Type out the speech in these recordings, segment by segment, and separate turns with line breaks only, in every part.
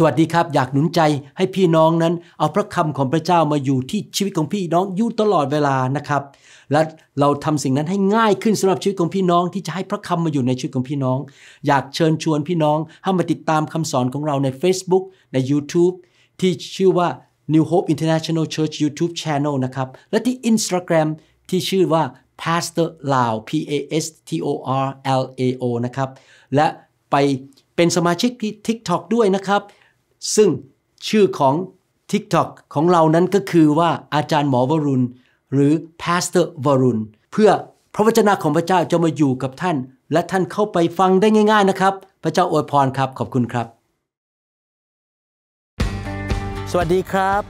สวัสดีครับ อยากหนุนใจให้พี่น้องนั้น เอาพระคำของพระเจ้ามาอยู่ที่ชีวิตของพี่น้องอยู่ตลอดเวลานะครับ และเราทำสิ่งนั้นให้ง่ายขึ้นสำหรับชีวิตของพี่น้องที่จะให้พระคำมาอยู่ในชีวิตของพี่น้อง อยากเชิญชวนพี่น้องให้มาติดตามคำสอนของเราใน Facebook ใน YouTube ที่ชื่อว่า New Hope International Church YouTube Channel นะครับ และที่ Instagram ที่ชื่อว่า Pastor Lao P A S T O R L A O นะครับ และไปเป็นสมาชิกที่ TikTok ด้วยนะครับซึ่งชื่อของ TikTok ของเรานั้นก็คือว่าอาจารย์หมอวรุณ หรือ Pastor วรุณ เพื่อพระวจนะของพระเจ้าจะมาอยู่กับท่าน และท่านเข้าไปฟังได้ง่ายๆนะครับ พระเจ้าอวยพรครับ ขอบคุณครับ สวัสดีครับ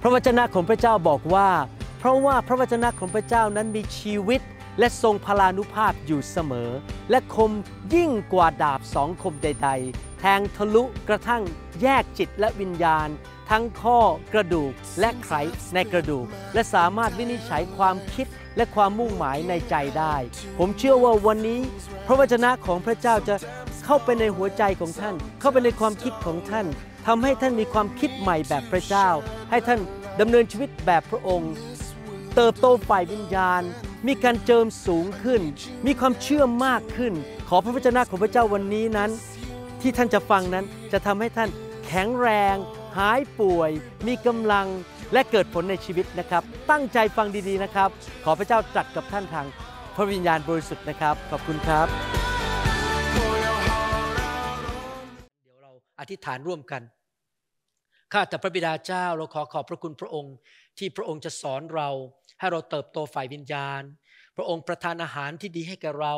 พระวจนะของพระเจ้าบอกว่า เพราะว่าพระวจนะของพระเจ้านั้นมีชีวิต และทรงพลานุภาพอยู่เสมอ และคมยิ่งกว่าดาบสองคมใดๆแทงทะลุกระทั่งแยกจิตและวิญญาณ ทั้งข้อกระดูกและไขในกระดูก และสามารถวินิจฉัยความคิดและความมุ่งหมายในใจได้ ผมเชื่อว่าวันนี้ พระวจนะของพระเจ้าจะเข้าไปในหัวใจของท่าน เข้าไปในความคิดของท่าน ทำให้ท่านมีความคิดใหม่แบบพระเจ้า ให้ท่านดำเนินชีวิตแบบพระองค์ เติบโตฝ่ายวิญญาณ มีการเจิมสูงขึ้น มีความเชื่อมากขึ้น ขอพระวจนะของพระเจ้าวันนี้นั้นที่ท่านจะฟังนั้นจะทำให้ท่านแข็งแรง หายป่วย มีกำลังและเกิดผลในชีวิตนะครับ ตั้งใจฟังดีๆนะครับ ขอพระเจ้าจัดกับท่านทางพระวิญญาณบริสุทธิ์นะครับขอบคุณครับ เดี๋ยวเราอธิษฐานร่วมกันข้าแต่พระบิดาเจ้าเราขอขอบพระคุณพระองค์ ที่พระองค์จะสอนเรา ให้เราเติบโตฝ่ายวิญญาณ พระองค์ประทานอาหารที่ดีให้แก่เรา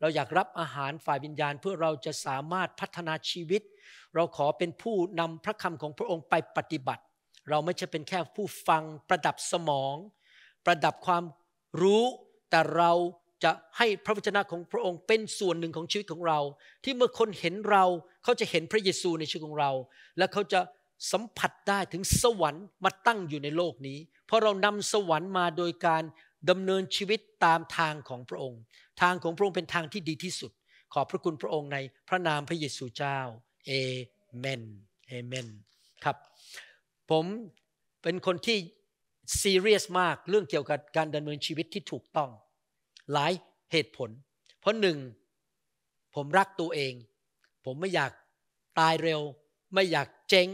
เราอยากรับอาหารฝ่ายวิญญาณเพื่อเราจะสามารถพัฒนาชีวิต เราขอเป็นผู้นำพระคำของพระองค์ไปปฏิบัติ เราไม่ใช่เป็นแค่ผู้ฟังประดับสมอง ประดับความรู้ แต่เราจะให้พระวจนะของพระองค์ เป็นส่วนหนึ่งของชีวิตของเรา ที่เมื่อคนเห็นเราเขาจะเห็นพระเยซูในชีวิตของเรา และเขาจะสัมผัสได้ถึงสวรรค์มาตั้งอยู่ในโลกนี้ เพราะเรานำสวรรค์มาโดยการดำเนินชีวิตตามทางของพระองค์ ทางของพระองค์เป็นทางที่ดีที่สุด ขอบพระคุณพระองค์ในพระนามพระเยซูเจ้าเอเมนเอเมน ครับ ผมเป็นคนที่ซีเรียสมาก เรื่องเกี่ยวกับการดำเนินชีวิตที่ถูกต้องหลายเหตุผล เพราะหนึ่งผมรักตัวเอง ผมไม่อยากตายเร็ว ไม่อยากเจ๊ง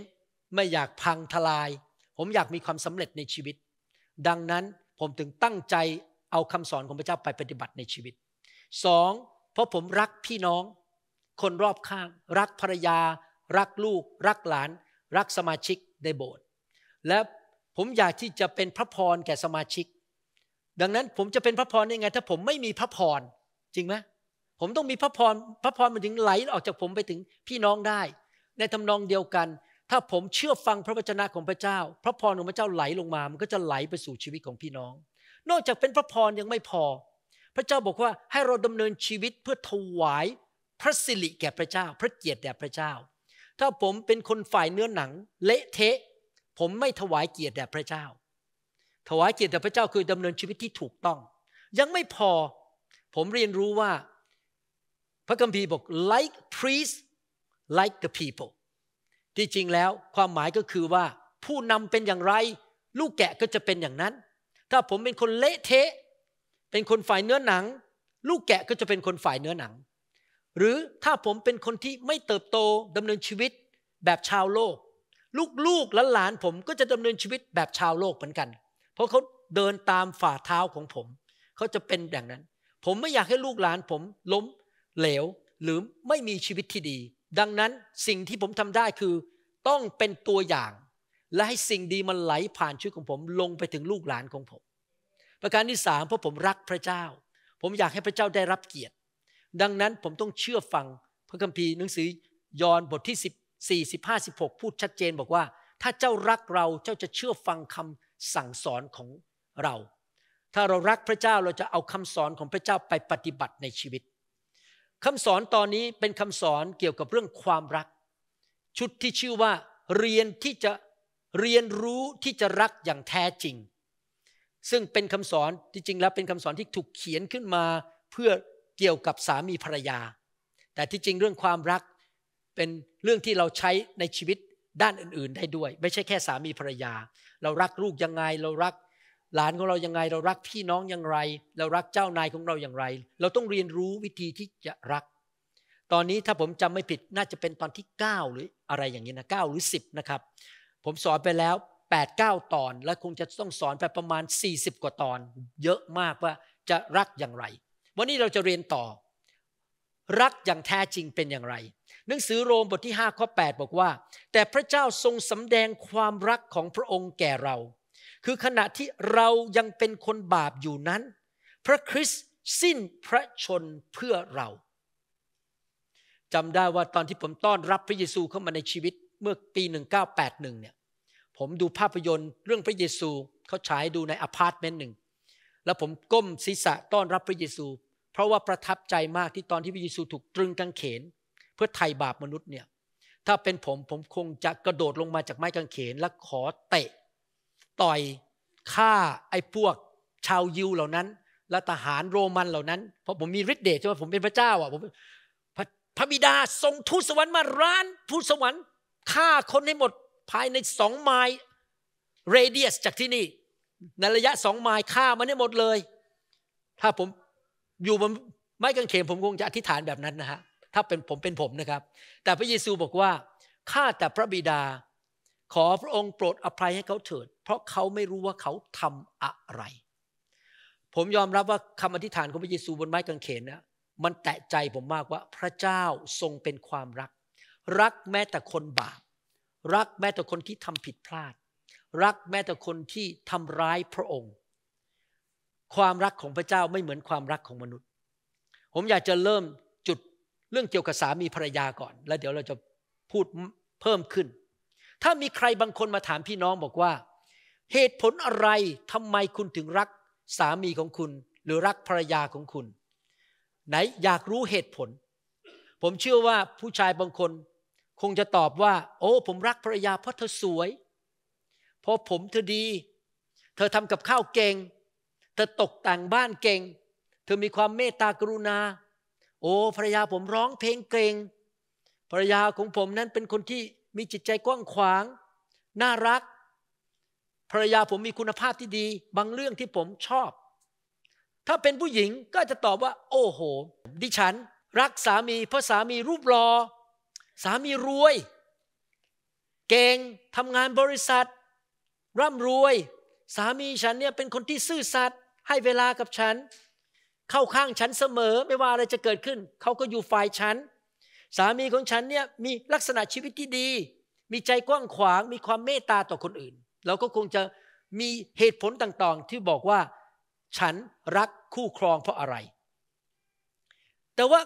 ไม่อยากพังทลาย ผมอยากมีความสำเร็จในชีวิต ดังนั้นผมถึงตั้งใจเอาคำสอนของพระเจ้าไปปฏิบัติในชีวิต สอง เพราะผมรักพี่น้อง คนรอบข้าง รักภรรยา รักลูก รักหลาน รักสมาชิกในโบสถ์ และผมอยากที่จะเป็นพระพรแก่สมาชิก ดังนั้นผมจะเป็นพระพรได้ไง ถ้าผมไม่มีพระพร จริงไหม ผมต้องมีพระพร พระพรมันถึงไหล ออกจากผมไปถึงพี่น้องได้ ในทำนองเดียวกันถ้าผมเชื่อฟังพระวจนะของพระเจ้า พระพรของพระเจ้าไหลลงมา มันก็จะไหลไปสู่ชีวิตของพี่น้อง นอกจากเป็นพระพรยังไม่พอ พระเจ้าบอกว่าให้เราดำเนินชีวิตเพื่อถวายพระสิริแก่พระเจ้า พระเกียรติแด่พระเจ้า ถ้าผมเป็นคนฝ่ายเนื้อหนัง เละเทะ ผมไม่ถวายเกียรติแด่พระเจ้า ถวายเกียรติแด่พระเจ้าคือดำเนินชีวิตที่ถูกต้อง ยังไม่พอ ผมเรียนรู้ว่า พระคัมภีร์บอก like priests like the people ที่จริงแล้วความหมายก็คือว่าผู้นำเป็นอย่างไรลูกแกะก็จะเป็นอย่างนั้น ถ้าผมเป็นคนเละเทะ เป็นคนฝ่ายเนื้อหนัง ลูกแกะก็จะเป็นคนฝ่ายเนื้อหนัง หรือถ้าผมเป็นคนที่ไม่เติบโตดำเนินชีวิตแบบชาวโลก ลูกๆและหลาน ผมก็จะดำเนินชีวิตแบบชาวโลกเหมือนกัน เพราะเขาเดินตามฝ่าเท้าของผมเขาจะเป็นอย่างนั้น ผมไม่อยากให้ลูกหลานผม ล้มเหลวหรือไม่มีชีวิตที่ดีดังนั้นสิ่งที่ผมทำได้คือต้องเป็นตัวอย่าง และให้สิ่งดีมันไหลผ่านชีวิตของผมลงไปถึงลูกหลานของผม ประการที่สามเพราะผมรักพระเจ้า ผมอยากให้พระเจ้าได้รับเกียรติ ดังนั้นผมต้องเชื่อฟัง พระคัมภีร์หนังสือยอห์นบทที่1 4 15 16 พูดชัดเจนบอกว่า ถ้าเจ้ารักเราเจ้าจะเชื่อฟังคำสั่งสอนของเรา ถ้าเรารักพระเจ้าเราจะเอาคำสอนของพระเจ้าไปปฏิบัติในชีวิตคำสอนตอนนี้เป็นคำสอนเกี่ยวกับเรื่องความรัก ชุดที่ชื่อว่าเรียนที่จะเรียนรู้ที่จะรักอย่างแท้จริง ซึ่งเป็นคำสอนที่จริงแล้วเป็นคำสอนที่ถูกเขียนขึ้นมา เพื่อเกี่ยวกับสามีภรรยา แต่ที่จริงเรื่องความรัก เป็นเรื่องที่เราใช้ในชีวิตด้านอื่นๆได้ด้วยไม่ใช่แค่สามีภรรยา เรารักลูกยังไงเรารักหลานของเราอย่างไรเรารักพี่น้องอย่างไรเรารักเจ้านายของเราอย่างไร เราต้องเรียนรู้วิธีที่จะรัก ตอนนี้ถ้าผมจำไม่ผิดน่าจะเป็นตอนที่ 9 หรืออะไรอย่างนี้นะ9หรือ10นะครับผมสอนไปแล้ว 8-9 ตอนและคงจะต้องสอนไปประมาณ 40 กว่าตอน เยอะมากว่าจะรักอย่างไร วันนี้เราจะเรียนต่อ รักอย่างแท้จริงเป็นอย่างไร หนังสือโรมบทที่5ข้อ8บอกว่า แต่พระเจ้าทรงสำแดงความรักของพระองค์แก่เราคือขณะที่เรายังเป็นคนบาปอยู่นั้น พระคริสต์ สิ้นพระชนเพื่อเราจำได้ว่าตอนที่ผมต้อนรับพระเยซูเข้ามาในชีวิตเมื่อปี 1981 เนี่ยผมดูภาพยนตร์เรื่องพระเยซูเขาฉายดูในอพาร์ตเมนต์หนึ่ง แล้วผมก้มศีรษะต้อนรับพระเยซู เพราะว่าประทับใจมากที่ตอนที่พระเยซูถูกตรึงกางเขน เพื่อไถ่บาปมนุษย์เนี่ยถ้าเป็นผมผมคงจะกระโดดลงมาจากไม้กางเขนและขอเตะต่อยฆ่าไอ้พวกชาวยิวเหล่านั้น และทหารโรมันเหล่านั้น เพราะผมมีฤทธิ์เดชใช่ไหมผมเป็นพระเจ้าอ่ะผมพระบิดา ทรงทูตสวรรค์มาร้านทูตสวรรค์ฆ่าคนให้หมดภายในสองไมล์เรเดียสจากที่นี่ ในระยะสองไมล์ฆ่ามันให้หมดเลย ถ้าผมอยู่บนไม้กางเขนผมคงจะอธิษฐานแบบนั้นนะฮะ ถ้าเป็นผมเป็นผมนะครับ แต่พระเยซูบอกว่าข้าแต่พระบิดาขอพระองค์โปรดอภัยให้เขาเถิด เพราะเขาไม่รู้ว่าเขาทำอะไร ผมยอมรับว่าคำอธิษฐานของพระเยซูบนไม้กางเขนนะมันแตะใจผมมากว่าพระเจ้าทรงเป็นความรัก รักแม้แต่คนบาปรักแม้แต่คนที่ทำผิดพลาด รักแม้แต่คนที่ทำร้ายพระองค์ ความรักของพระเจ้าไม่เหมือนความรักของมนุษย์ ผมอยากจะเริ่มจุดเรื่องเกี่ยวกับสามีภรรยาก่อน แล้วเดี๋ยวเราจะพูดเพิ่มขึ้นถ้ามีใครบางคนมาถามพี่น้องบอกว่า เหตุผลอะไรทำไมคุณถึงรักสามีของคุณ หรือรักภรรยาของคุณ ไหนอยากรู้เหตุผล ผมเชื่อว่าผู้ชายบางคน คงจะตอบว่า โอ้ผมรักภรรยาเพราะเธอสวย เพราะผมเธอดี เธอทำกับข้าวเก่งเธอตกแต่งบ้านเก่ง เธอมีความเมตตากรุณา โอ้ภรรยาผมร้องเพลงเก่งภรรยาของผมนั้นเป็นคนที่มีจิตใจกว้างขวาง น่ารัก ภรรยาผมมีคุณภาพที่ดีบางเรื่องที่ผมชอบ ถ้าเป็นผู้หญิงก็จะตอบว่า โอ้โห ดิฉันรักสามี เพราะสามีรูปรอ สามีรวย เก่งทำงานบริษัท ร่ำรวย สามีฉันเนี่ยเป็นคนที่ซื่อสัตย์ให้เวลากับฉัน เข้าข้างฉันเสมอไม่ว่าอะไรจะเกิดขึ้น เขาก็อยู่ฝ่ายฉันสามีของฉันเนี่ยมีลักษณะชีวิตที่ดี มีใจกว้างขวางมีความเมตตาต่อคนอื่น เราก็คงจะมีเหตุผลต่างๆที่บอกว่าฉันรักคู่ครองเพราะอะไร แต่ว่า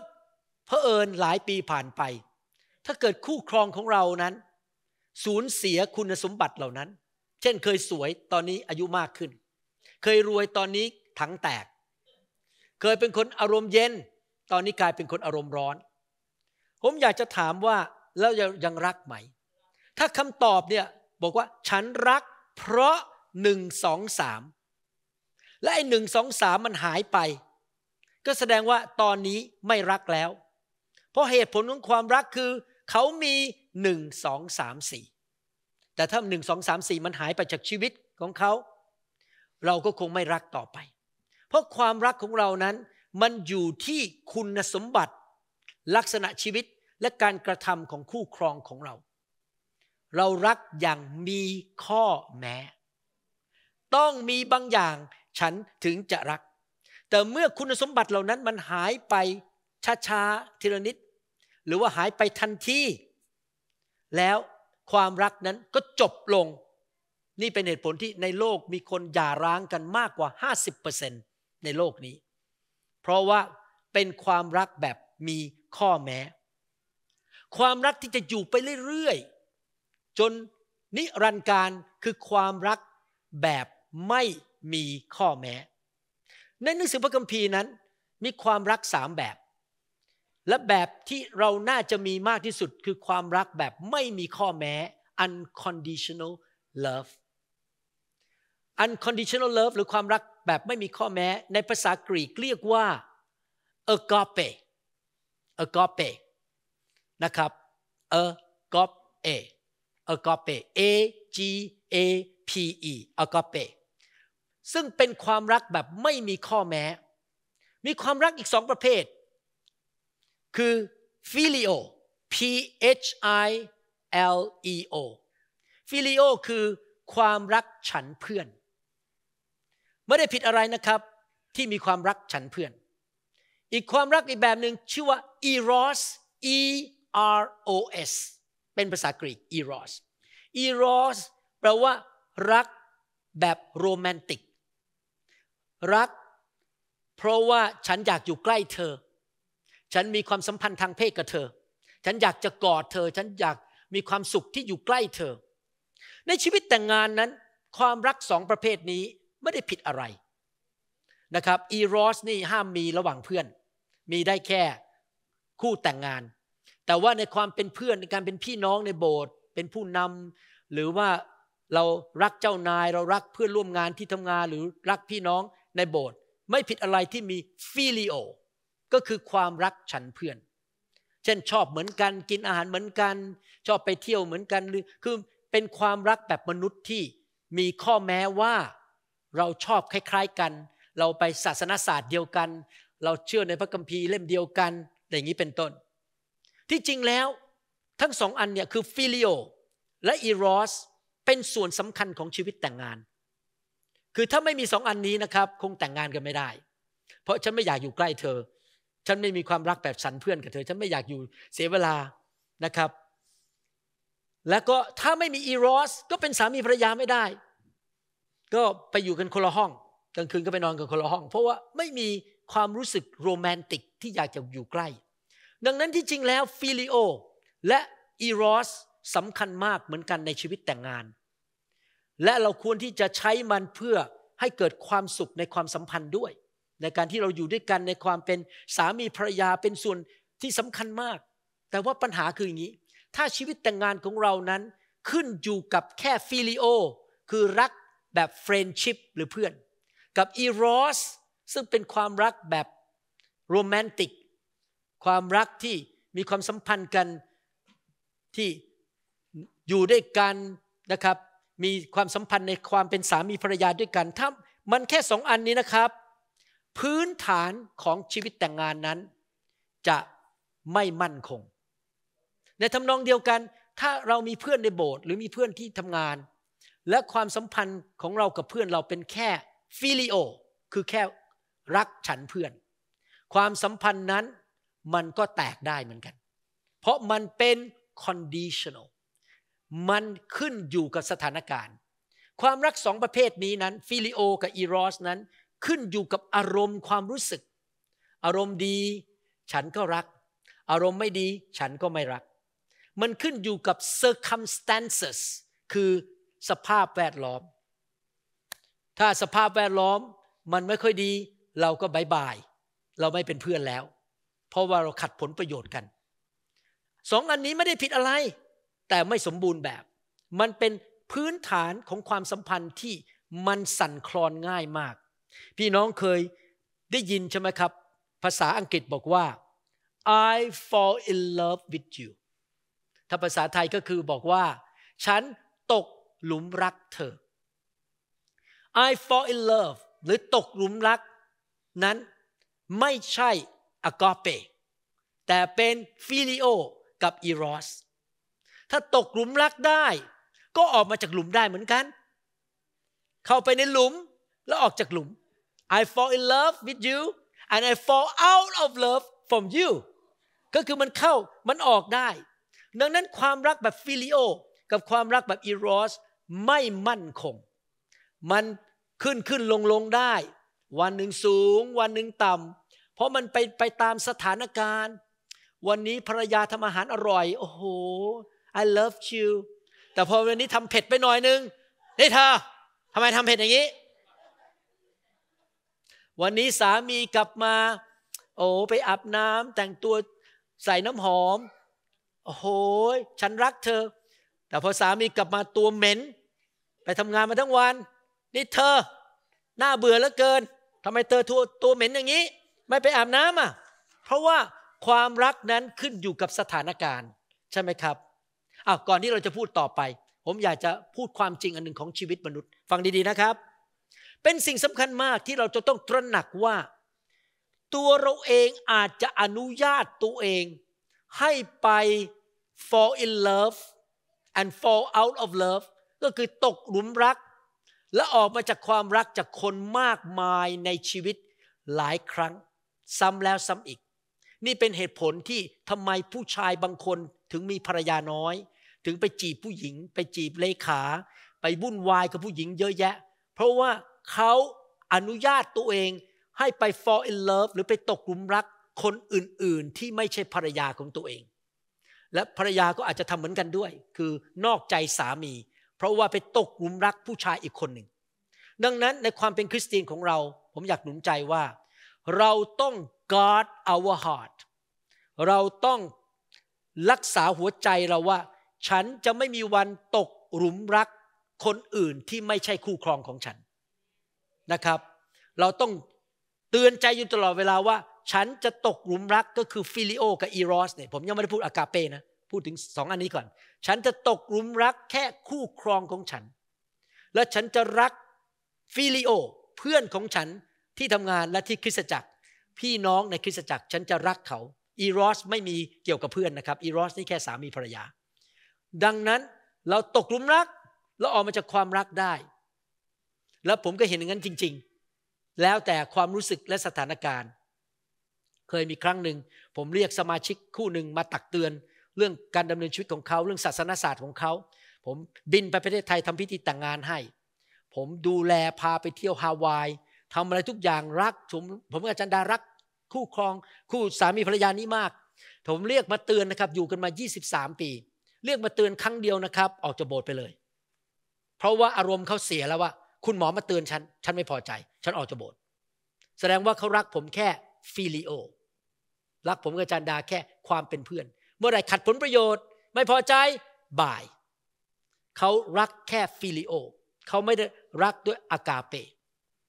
เพอเอิญหลายปีผ่านไป ถ้าเกิดคู่ครองของเรานั้นสูญเสียคุณสมบัติเหล่านั้น เช่นเคยสวยตอนนี้อายุมากขึ้น เคยรวยตอนนี้ถังแตก เคยเป็นคนอารมณ์เย็น ตอนนี้กลายเป็นคนอารมณ์ร้อนผมอยากจะถามว่าแล้วยังรักไหม ถ้าคำตอบเนี่ยบอกว่าฉันรักเพราะหนึ่งสองสามและไอ้หนึ่งสองสามมันหายไป ก็แสดงว่าตอนนี้ไม่รักแล้ว เพราะเหตุผลของความรักคือเขามีหนึ่งสองสามสี่แต่ถ้าหนึ่งสองสามสี่มันหายไปจากชีวิตของเขาเราก็คงไม่รักต่อไป เพราะความรักของเรานั้นมันอยู่ที่คุณสมบัติลักษณะชีวิตและการกระทำของคู่ครองของเรา เรารักอย่างมีข้อแม้ ต้องมีบางอย่างฉันถึงจะรัก แต่เมื่อคุณสมบัติเหล่านั้นมันหายไปช้าๆทีละนิดหรือว่าหายไปทันทีแล้วความรักนั้นก็จบลง นี่เป็นเหตุผลที่ในโลกมีคนหย่าร้างกันมากกว่า 50%ในโลกนี้ เพราะว่าเป็นความรักแบบมีข้อแม้ ความรักที่จะอยู่ไปเรื่อยๆจนนิรันดร์การคือความรักแบบไม่มีข้อแม้ ในหนังสือพระคัมภีร์นั้นมีความรักสามแบบและแบบที่เราน่าจะมีมากที่สุดคือความรักแบบไม่มีข้อแม้ unconditional love unconditional love หรือความรักแบบไม่มีข้อแม้ในภาษากรีกเรียกว่า agape agape นะครับเอ agape agape a g a p e agape ซึ่งเป็นความรักแบบไม่มีข้อแม้ มีความรักอีกสองประเภท คือ filio p h i l e o filio คือความรักฉันเพื่อนไม่ได้ผิดอะไรนะครับที่มีความรักฉันเพื่อนอีกความรักอีกแบบหนึ่งชื่อว่า eros e r o s เป็นภาษากรีก eros eros แปลว่า รักแบบโรแมนติกรัก เพราะว่าฉันอยากอยู่ใกล้เธอ ฉันมีความสัมพันธ์ทางเพศกับเธอ ฉันอยากจะกอดเธอ ฉันอยากมีความสุขที่อยู่ใกล้เธอ ในชีวิตแต่งงานนั้น ความรักสองประเภทนี้ไม่ได้ผิดอะไรนะครับอีรอสนี่ห้ามมีระหว่างเพื่อนมีได้แค่คู่แต่งงาน แต่ว่าในความเป็นเพื่อนในการเป็นพี่น้องในโบสถ์เป็นผู้นำ หรือว่าเรารักเจ้านายเรารักเพื่อนร่วมงานที่ทำงาน หรือรักพี่น้องในโบสถ์ไม่ผิดอะไรที่มีฟิลิโอ ก็คือความรักฉันเพื่อน เช่นชอบเหมือนกัน กินอาหารเหมือนกันชอบไปเที่ยวเหมือนกันหรือคือเป็นความรักแบบมนุษย์ที่มีข้อแม้ว่าเราชอบคล้าย ๆกัน เราไปศาสนาศาสตร์เดียวกันเราเชื่อในพระคัมภีร์เล่มเดียวกันอย่างนี้เป็นต้น ที่จริงแล้วทั้งสองอันเนี่ยคือฟิลิโอและอีรอสเป็นส่วนสำคัญของชีวิตแต่งงาน คือถ้าไม่มีสองอันนี้นะครับ คงแต่งงานกันไม่ได้ เพราะฉันไม่อยากอยู่ใกล้เธอฉันไม่มีความรักแบบสันเพื่อนกับเธอฉันไม่อยากอยู่เสียเวลานะครับแล้วก็ถ้าไม่มีอีรอสก็เป็นสามีภรรยาไม่ได้ ก็ไปอยู่กันคนละห้องกลางคืน ก็ไปนอนกันคนละห้อง เพราะว่าไม่มีความรู้สึกโรแมนติก ที่อยากจะอยู่ใกล้ ดังนั้นที่จริงแล้วฟิลิโอและอีรอสสำคัญมากเหมือนกันในชีวิตแต่งงาน และเราควรที่จะใช้มันเพื่อให้เกิดความสุขในความสัมพันธ์ด้วย ในการที่เราอยู่ด้วยกันในความเป็นสามีภรรยาเป็นส่วนที่สำคัญมาก แต่ว่าปัญหาคืออย่างนี้ ถ้าชีวิตแต่งงานของเรานั้นขึ้นอยู่กับแค่ฟิลิโอคือรักแบบเฟรนชิพหรือเพื่อน กับอีรอสซึ่งเป็นความรักแบบโรแมนติกความรักที่มีความสัมพันธ์กันที่อยู่ด้วยกันนะครับ มีความสัมพันธ์ในความเป็นสามีภรรยาด้วยกัน ถ้ามันแค่สองอันนี้นะครับ พื้นฐานของชีวิตแต่งงานนั้นจะไม่มั่นคง ในทำนองเดียวกันถ้าเรามีเพื่อนในโบสถ์หรือมีเพื่อนที่ทำงาน และความสัมพันธ์ของเรากับเพื่อนเราเป็นแค่ฟิลิโอคือแค่รักฉันเพื่อน ความสัมพันธ์นั้นมันก็แตกได้เหมือนกัน เพราะมันเป็น conditional มันขึ้นอยู่กับสถานการณ์ความรักสองประเภทนี้นั้นฟิลิโอกับอีรอสนั้นขึ้นอยู่กับอารมณ์ความรู้สึก อารมณ์ดี ฉันก็รัก อารมณ์ไม่ดี ฉันก็ไม่รัก มันขึ้นอยู่กับ circumstances คือสภาพแวดล้อม ถ้าสภาพแวดล้อมมันไม่ค่อยดีเราก็บายบาย เราไม่เป็นเพื่อนแล้ว เพราะว่าเราขัดผลประโยชน์กันสองอันนี้ไม่ได้ผิดอะไร แต่ไม่สมบูรณ์แบบมันเป็นพื้นฐานของความสัมพันธ์ที่มันสั่นคลอนง่ายมาก พี่น้องเคยได้ยินใช่ไหมครับ ภาษาอังกฤษบอกว่า I fall in love with you ถ้าภาษาไทยก็คือบอกว่า ฉันตกหลุมรักเธอ I fall in love หรือตกหลุมรักนั้นไม่ใช่อากาเปแต่เป็นฟิลิโอกับอีรอสถ้าตกหลุมรักได้ ก็ออกมาจากหลุมได้เหมือนกัน เข้าไปในหลุมแล้วออกจากหลุม I fall in love with you and I fall out of love from you ก็คือมันเข้ามันออกได้ดังนั้นความรักแบบฟิลิโอกับความรักแบบอีรอสไม่มั่นคงมันขึ้นขึ้นลงลงได้วันหนึ่งสูง วันหนึ่งต่ำเพราะมันไปไปตามสถานการณ์ วันนี้ภรรยาทำอาหารอร่อย โอ้โห I love you แต่พอวันนี้ทำเผ็ดไปหน่อยนึงนี่เธอทำไมทำเผ็ดอย่างนี้ วันนี้สามีกลับมา โอ้ไปอาบน้ำแต่งตัวใส่น้ำหอม โอ้โห ฉันรักเธอ แต่พอสามีกลับมาตัวเหม็น ไปทำงานมาทั้งวันนี่เธอหน้าเบื่อแล้วเกินทำไมเธอตัวตัวเหม็นอย่างนี้ ไม่ไปอาบน้ำอ่ะ เพราะว่าความรักนั้นขึ้นอยู่กับสถานการณ์ ใช่ไหมครับอ้าวก่อนที่เราจะพูดต่อไป ผมอยากจะพูดความจริงอันหนึ่งของชีวิตมนุษย์ ฟังดี ๆ นะครับ เป็นสิ่งสำคัญมากที่เราจะต้องตระหนักว่า ตัวเราเองอาจจะอนุญาตตัวเอง ให้ไป fall in love and fall out of love ก็คือตกหลุมรักและออกมาจากความรักจากคนมากมายในชีวิตหลายครั้งซ้ำแล้วซ้ำอีก นี่เป็นเหตุผลที่ทำไมผู้ชายบางคนถึงมีภรรยาน้อย ถึงไปจีบผู้หญิง ไปจีบเลขา ไปวุ่นวายกับผู้หญิงเยอะแยะ เพราะว่าเขาอนุญาตตัวเองให้ไป fall in love หรือไปตกหลุมรักคนอื่นๆ ที่ไม่ใช่ภรรยาของตัวเอง และภรรยาก็อาจจะทำเหมือนกันด้วย คือนอกใจสามีเพราะว่าไปตกหลุมรักผู้ชายอีกคนหนึ่ง ดังนั้นในความเป็นคริสเตียนของเรา ผมอยากหนุนใจว่า เราต้อง guard our heart เราต้องรักษาหัวใจเราว่า ฉันจะไม่มีวันตกหลุมรักคนอื่นที่ไม่ใช่คู่ครองของฉันนะครับ เราต้องเตือนใจอยู่ตลอดเวลาว่า ฉันจะตกหลุมรักก็คือฟิลิโอกับอีรอสเนี่ยผมยังไม่ได้พูดอากาเป้นะพูดถึงสองอันนี้ก่อน ฉันจะตกหลุมรักแค่คู่ครองของฉัน และฉันจะรักฟิลิโอเพื่อนของฉันที่ทำงานและที่คริสตจักร พี่น้องในคริสตจักรฉันจะรักเขา อีรอสไม่มีเกี่ยวกับเพื่อนนะครับอีรอสนี่แค่สามีภรรยา ดังนั้นเราตกหลุมรักแล้วออกมาจากความรักได้ แล้วผมก็เห็นอย่างนั้นจริง ๆ แล้วแต่ความรู้สึกและสถานการณ์ เคยมีครั้งหนึ่งผมเรียกสมาชิกคู่หนึ่งมาตักเตือนเรื่องการดำเนินชีวิตของเขาเรื่องศาสนศาสตร์ของเขาผมบินไปประเทศไทยทำพิธีแต่งงานให้ ผมดูแลพาไปเที่ยวฮาวายทำอะไรทุกอย่างรักผมผมกอาจารย์ดารัก คู่ครอง คู่สามีภรรยานี้มาก ผมเรียกมาเตือนนะครับอยู่กันมา 23 ปี เรียกมาเตือนครั้งเดียวนะครับ ออกจากโบสถ์ไปเลย เพราะว่าอารมณ์เขาเสียแล้วว่า คุณหมอมาเตือนฉันฉันไม่พอใจ ฉันออกจากโบสถ์แสดงว่าเขารักผมแค่ฟิลิโอรักผมกับจันดาแค่ความเป็นเพื่อนเมื่อไรขัดผลประโยชน์ไม่พอใจบ่าย เขารักแค่ฟิลิโอเขาไม่ได้รักด้วยอากาเป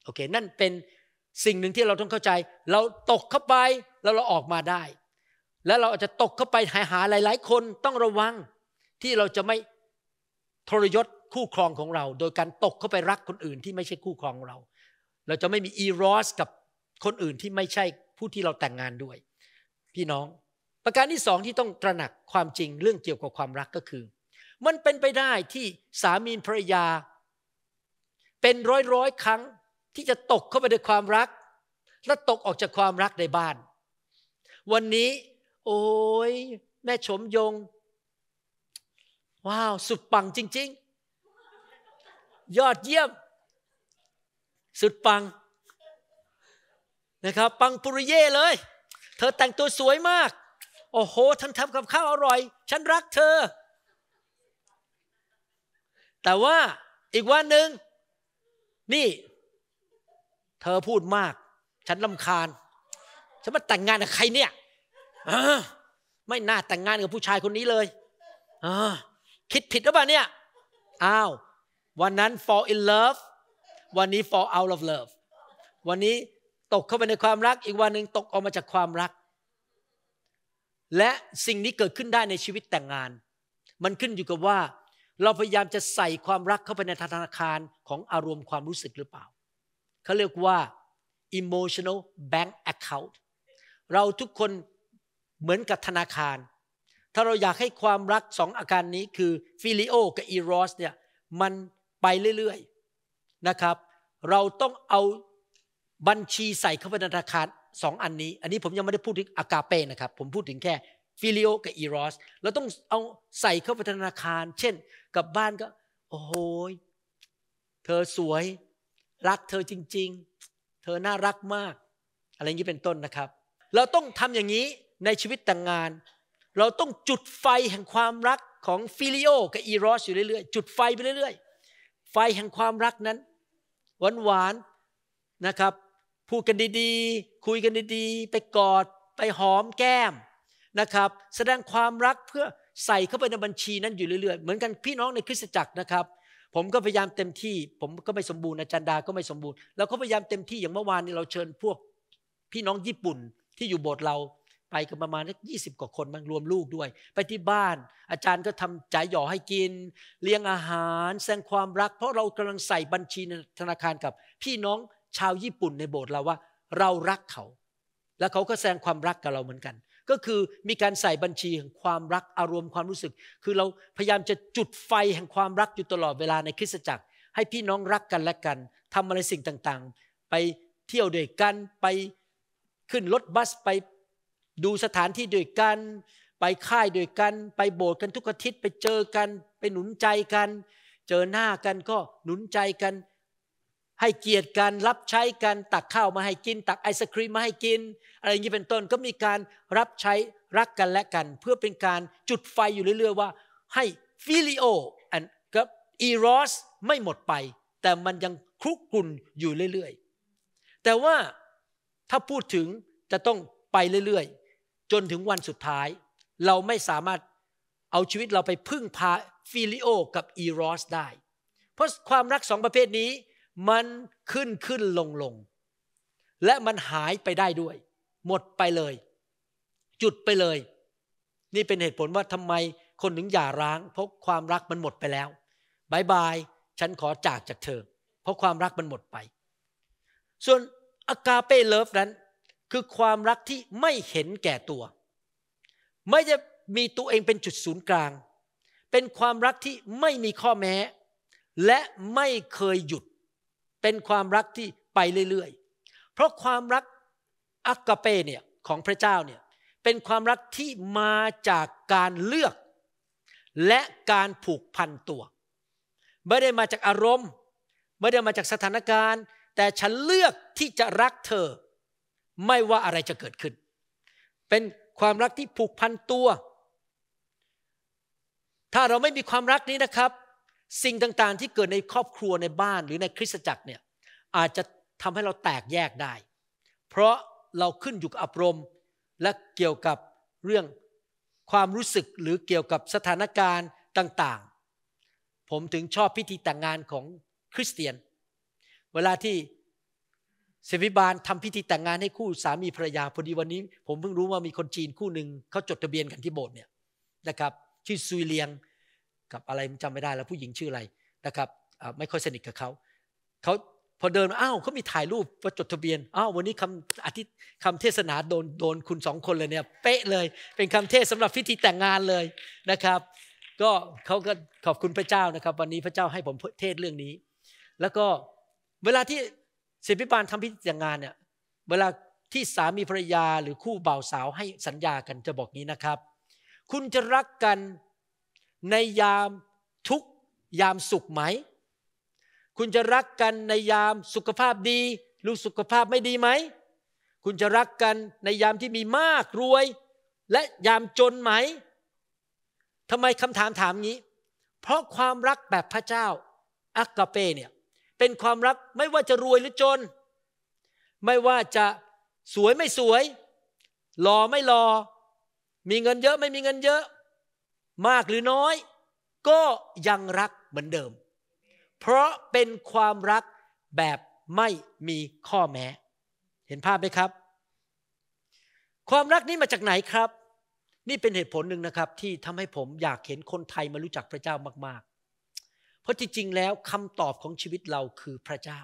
โอเคนั่นเป็นสิ่งหนึ่งที่เราต้องเข้าใจ เราตกเข้าไปแล้วเราออกมาได้ แล้วเราอาจจะตกเข้าไปหายหาหลาย ๆ คนต้องระวังที่เราจะไม่ทรยศคู่ครองของเรา โดยการตกเข้าไปรักคนอื่น ที่ไม่ใช่คู่ครองเรา เราจะไม่มีอีรอสกับคนอื่นที่ไม่ใช่ผู้ที่เราแต่งงานด้วย พี่น้องประการที่สองที่ต้องตระหนักความจริงเรื่องเกี่ยวกับความรักก็คือ มันเป็นไปได้ที่สามีภรรยา เป็นร้อยร้อยครั้ง ที่จะตกเข้าไปในความรัก และตกออกจากความรักในบ้าน วันนี้ โอ้ย แม่ชมยง ว้าวสุดปังจริงๆ ยอดเยี่ยม สุดปังนะครับ ปังปุริเย่เลย เธอแต่งตัวสวยมากโอ้โหท่านทำกับข้าวอร่อย ฉันรักเธอ แต่ว่าอีกวันหนึ่งนี่ เธอพูดมาก ฉันลำคาญฉันมาแต่งงานกับใครเนี่ยไม่น่าแต่งงานกับผู้ชายคนนี้เลยคิดผิดหรือเปล่าเนี่ยอ้าววันนั้น fall in love วันนี้ fall out of love วันนี้ตกเข้าไปในความรัก อีกวันหนึ่งตกออกมาจากความรักและสิ่งนี้เกิดขึ้นได้ในชีวิตแต่งงาน มันขึ้นอยู่กับว่าเราพยายามจะใส่ความรักเข้าไปในธนาคารของอารมณ์ความรู้สึกหรือเปล่า เขาเรียกว่า emotional bank account เราทุกคนเหมือนกับธนาคาร ถ้าเราอยากให้ความรักสองอาการนี้คือฟิลิโอกับอีรอสเนี่ย มันไปเรื่อยๆ นะครับ เราต้องเอาบัญชีใส่เข้าไปในธนาคารสองอันนี้อันนี้ผมยังไม่ได้พูดถึงอากาเปนะครับ ผมพูดถึงแค่ฟิลิโอกับอีรอสเราต้องเอาใส่เข้าไปธนาคาร เช่นกลับบ้านก็ โอ้โหเธอสวยรัก เธอจริงๆ เธอน่ารักมาก อะไรอย่างนี้เป็นต้นนะครับ เราต้องทำอย่างนี้ในชีวิตแต่างงาน เราต้องจุดไฟแห่งความรักของฟิลิโอกับอีรอส อยู่เรื่อยๆจุดไฟไปเรื่อยๆ ไฟแห่งความรักนั้นหวานๆนะครับพูดกันดีๆ คุยกันดีๆ ไปกอด ไปหอมแก้มนะครับ แสดงความรักเพื่อใส่เข้าไปในบัญชีนั้นอยู่เรื่อยๆ เหมือนกันพี่น้องในคริสตจักรนะครับ ผมก็พยายามเต็มที่ ผมก็ไม่สมบูรณ์อาจารย์ดา ก็ไม่สมบูรณ์เราก็พยายามเต็มที่อย่างเมื่อวานนี้เราเชิญพวกพี่น้องญี่ปุ่นที่อยู่โบสถ์เราไปกันประมาณี่สยีกว่าคนมันรวมลูกด้วย ไปที่บ้าน อาจารย์ก็ทำจ่ายหยอให้กิน เลี้ยงอาหารแสดงความรักเพราะเรากำลังใส่บัญชีธนาคารกับ พี่น้องชาวญี่ปุ่นในโบสถ์เราว่าเรารักเขา และเขาก็แสดงความรักกับเราเหมือนกัน ก็คือมีการใส่บัญชีแห่งความรักอารมณ์ความรู้สึก คือเราพยายามจะจุดไฟแห่งความรักอยู่ตลอดเวลาในคริสตจักร ให้พี่น้องรักกันและกัน ทำอะไรสิ่งต่างๆ ไปเที่ยวด้วยกัน ไปขึ้นรถบัสไปดูสถานที่ด้วยกัน ไปค่ายด้วยกัน ไปโบสถ์กันทุกอาทิตย์ไปเจอกันไปหนุนใจกัน เจอหน้ากันก็หนุนใจกันให้ เกียรติกันรับใช้กันตักข้าวมาให้กินตักไอศครีมมาให้กิน อะไรอย่างนี้เป็นต้นก็มีการรับใช้รักกันและกัน เพื่อเป็นการจุดไฟอยู่เรื่อย ๆ ว่า ให้ฟิลิโออันกับอีรอสไม่หมดไป แต่มันยังคลุกกลุนอยู่เรื่อย ๆ แต่ว่าถ้าพูดถึงจะต้องไปเรื่อยๆจนถึงวันสุดท้าย เราไม่สามารถเอาชีวิตเราไปพึ่งพาฟิลิโอกับอีรอสได้ เพราะความรักสองประเภทนี้มันขึ้นขึ้นลงลง และมันหายไปได้ด้วย หมดไปเลย จุดไปเลย นี่เป็นเหตุผลว่าทำไมคนถึงหย่าร้าง เพราะความรักมันหมดไปแล้วบายบาย ฉันขอจากจากเธอ เพราะความรักมันหมดไป ส่วนอากาเป้เลิฟนั้น คือความรักที่ไม่เห็นแก่ตัว ไม่จะมีตัวเองเป็นจุดศูนย์กลาง เป็นความรักที่ไม่มีข้อแม้ และไม่เคยหยุดเป็นความรักที่ไปเรื่อยๆ เพราะความรักอักเปเนี่ยของพระเจ้าเนี่ยเป็นความรักที่มาจากการเลือก และการผูกพันตัว ไม่ได้มาจากอารมณ์ ไม่ได้มาจากสถานการณ์ แต่ฉันเลือกที่จะรักเธอ ไม่ว่าอะไรจะเกิดขึ้น เป็นความรักที่ผูกพันตัว ถ้าเราไม่มีความรักนี้นะครับสิ่งต่างๆ ที่เกิดในครอบครัวในบ้านหรือในคริสตจักรเนี่ยอาจจะทำให้เราแตกแยกได้ เพราะเราขึ้นอยู่กับอารมณ์และเกี่ยวกับเรื่องความรู้สึกหรือเกี่ยวกับสถานการณ์ต่างๆ ผมถึงชอบพิธีแต่งงานของคริสเตียน เวลาที่เซวิบาลทำพิธีแต่งงาน ให้คู่สามีภรรยาพอดีวันนี้ ผมเพิ่งรู้ว่ามีคนจีนคู่หนึ่งเขาจดทะเบียนกันที่โบสถ์เนี่ยนะครับชื่อซุยเลียงกับอะไรจำไม่ได้แล้วผู้หญิงชื่ออะไรนะครับ ไม่ค่อยสนิทกับเขาเขาพอเดินอ้าวเขามีถ่ายรูปว่าจดทะเบียนอ้าววันนี้คำอาทิตย์คำเทศนาโดนโดนคุณสองคนเลยเนี่ยเป๊ะเลยเป็นคำเทศสำหรับพิธีแต่งงานเลยนะครับ ก็เขาก็ขอบคุณพระเจ้านะครับ วันนี้พระเจ้าให้ผมเทศเรื่องนี้ แล้วก็เวลาที่ศิริบาลทำพิธีแต่งงานเนี่ยเวลาที่สามีภรรยา หรือคู่บ่าวสาวให้สัญญากันจะบอกนี้นะครับ คุณจะรักกันในยามทุกยามสุขไหม คุณจะรักกันในยามสุขภาพดีหรือสุขภาพไม่ดีไหม คุณจะรักกันในยามที่มีมากรวย และยามจนไหมทำไมคำถามถามนี้ เพราะความรักแบบพระเจ้าอักกาเปเนี่ยเป็นความรักไม่ว่าจะรวยหรือจน ไม่ว่าจะสวยไม่สวยหล่อไม่หล่อมีเงินเยอะ ไม่มีเงินเยอะมากหรือน้อยก็ยังรักเหมือนเดิม เพราะเป็นความรักแบบไม่มีข้อแม้ เห็นภาพไหมครับ ความรักนี้มาจากไหนครับ นี่เป็นเหตุผลหนึ่งนะครับที่ทำให้ผมอยากเห็นคนไทยมารู้จักพระเจ้ามากๆ เพราะจริงๆแล้วคำตอบของชีวิตเราคือพระเจ้า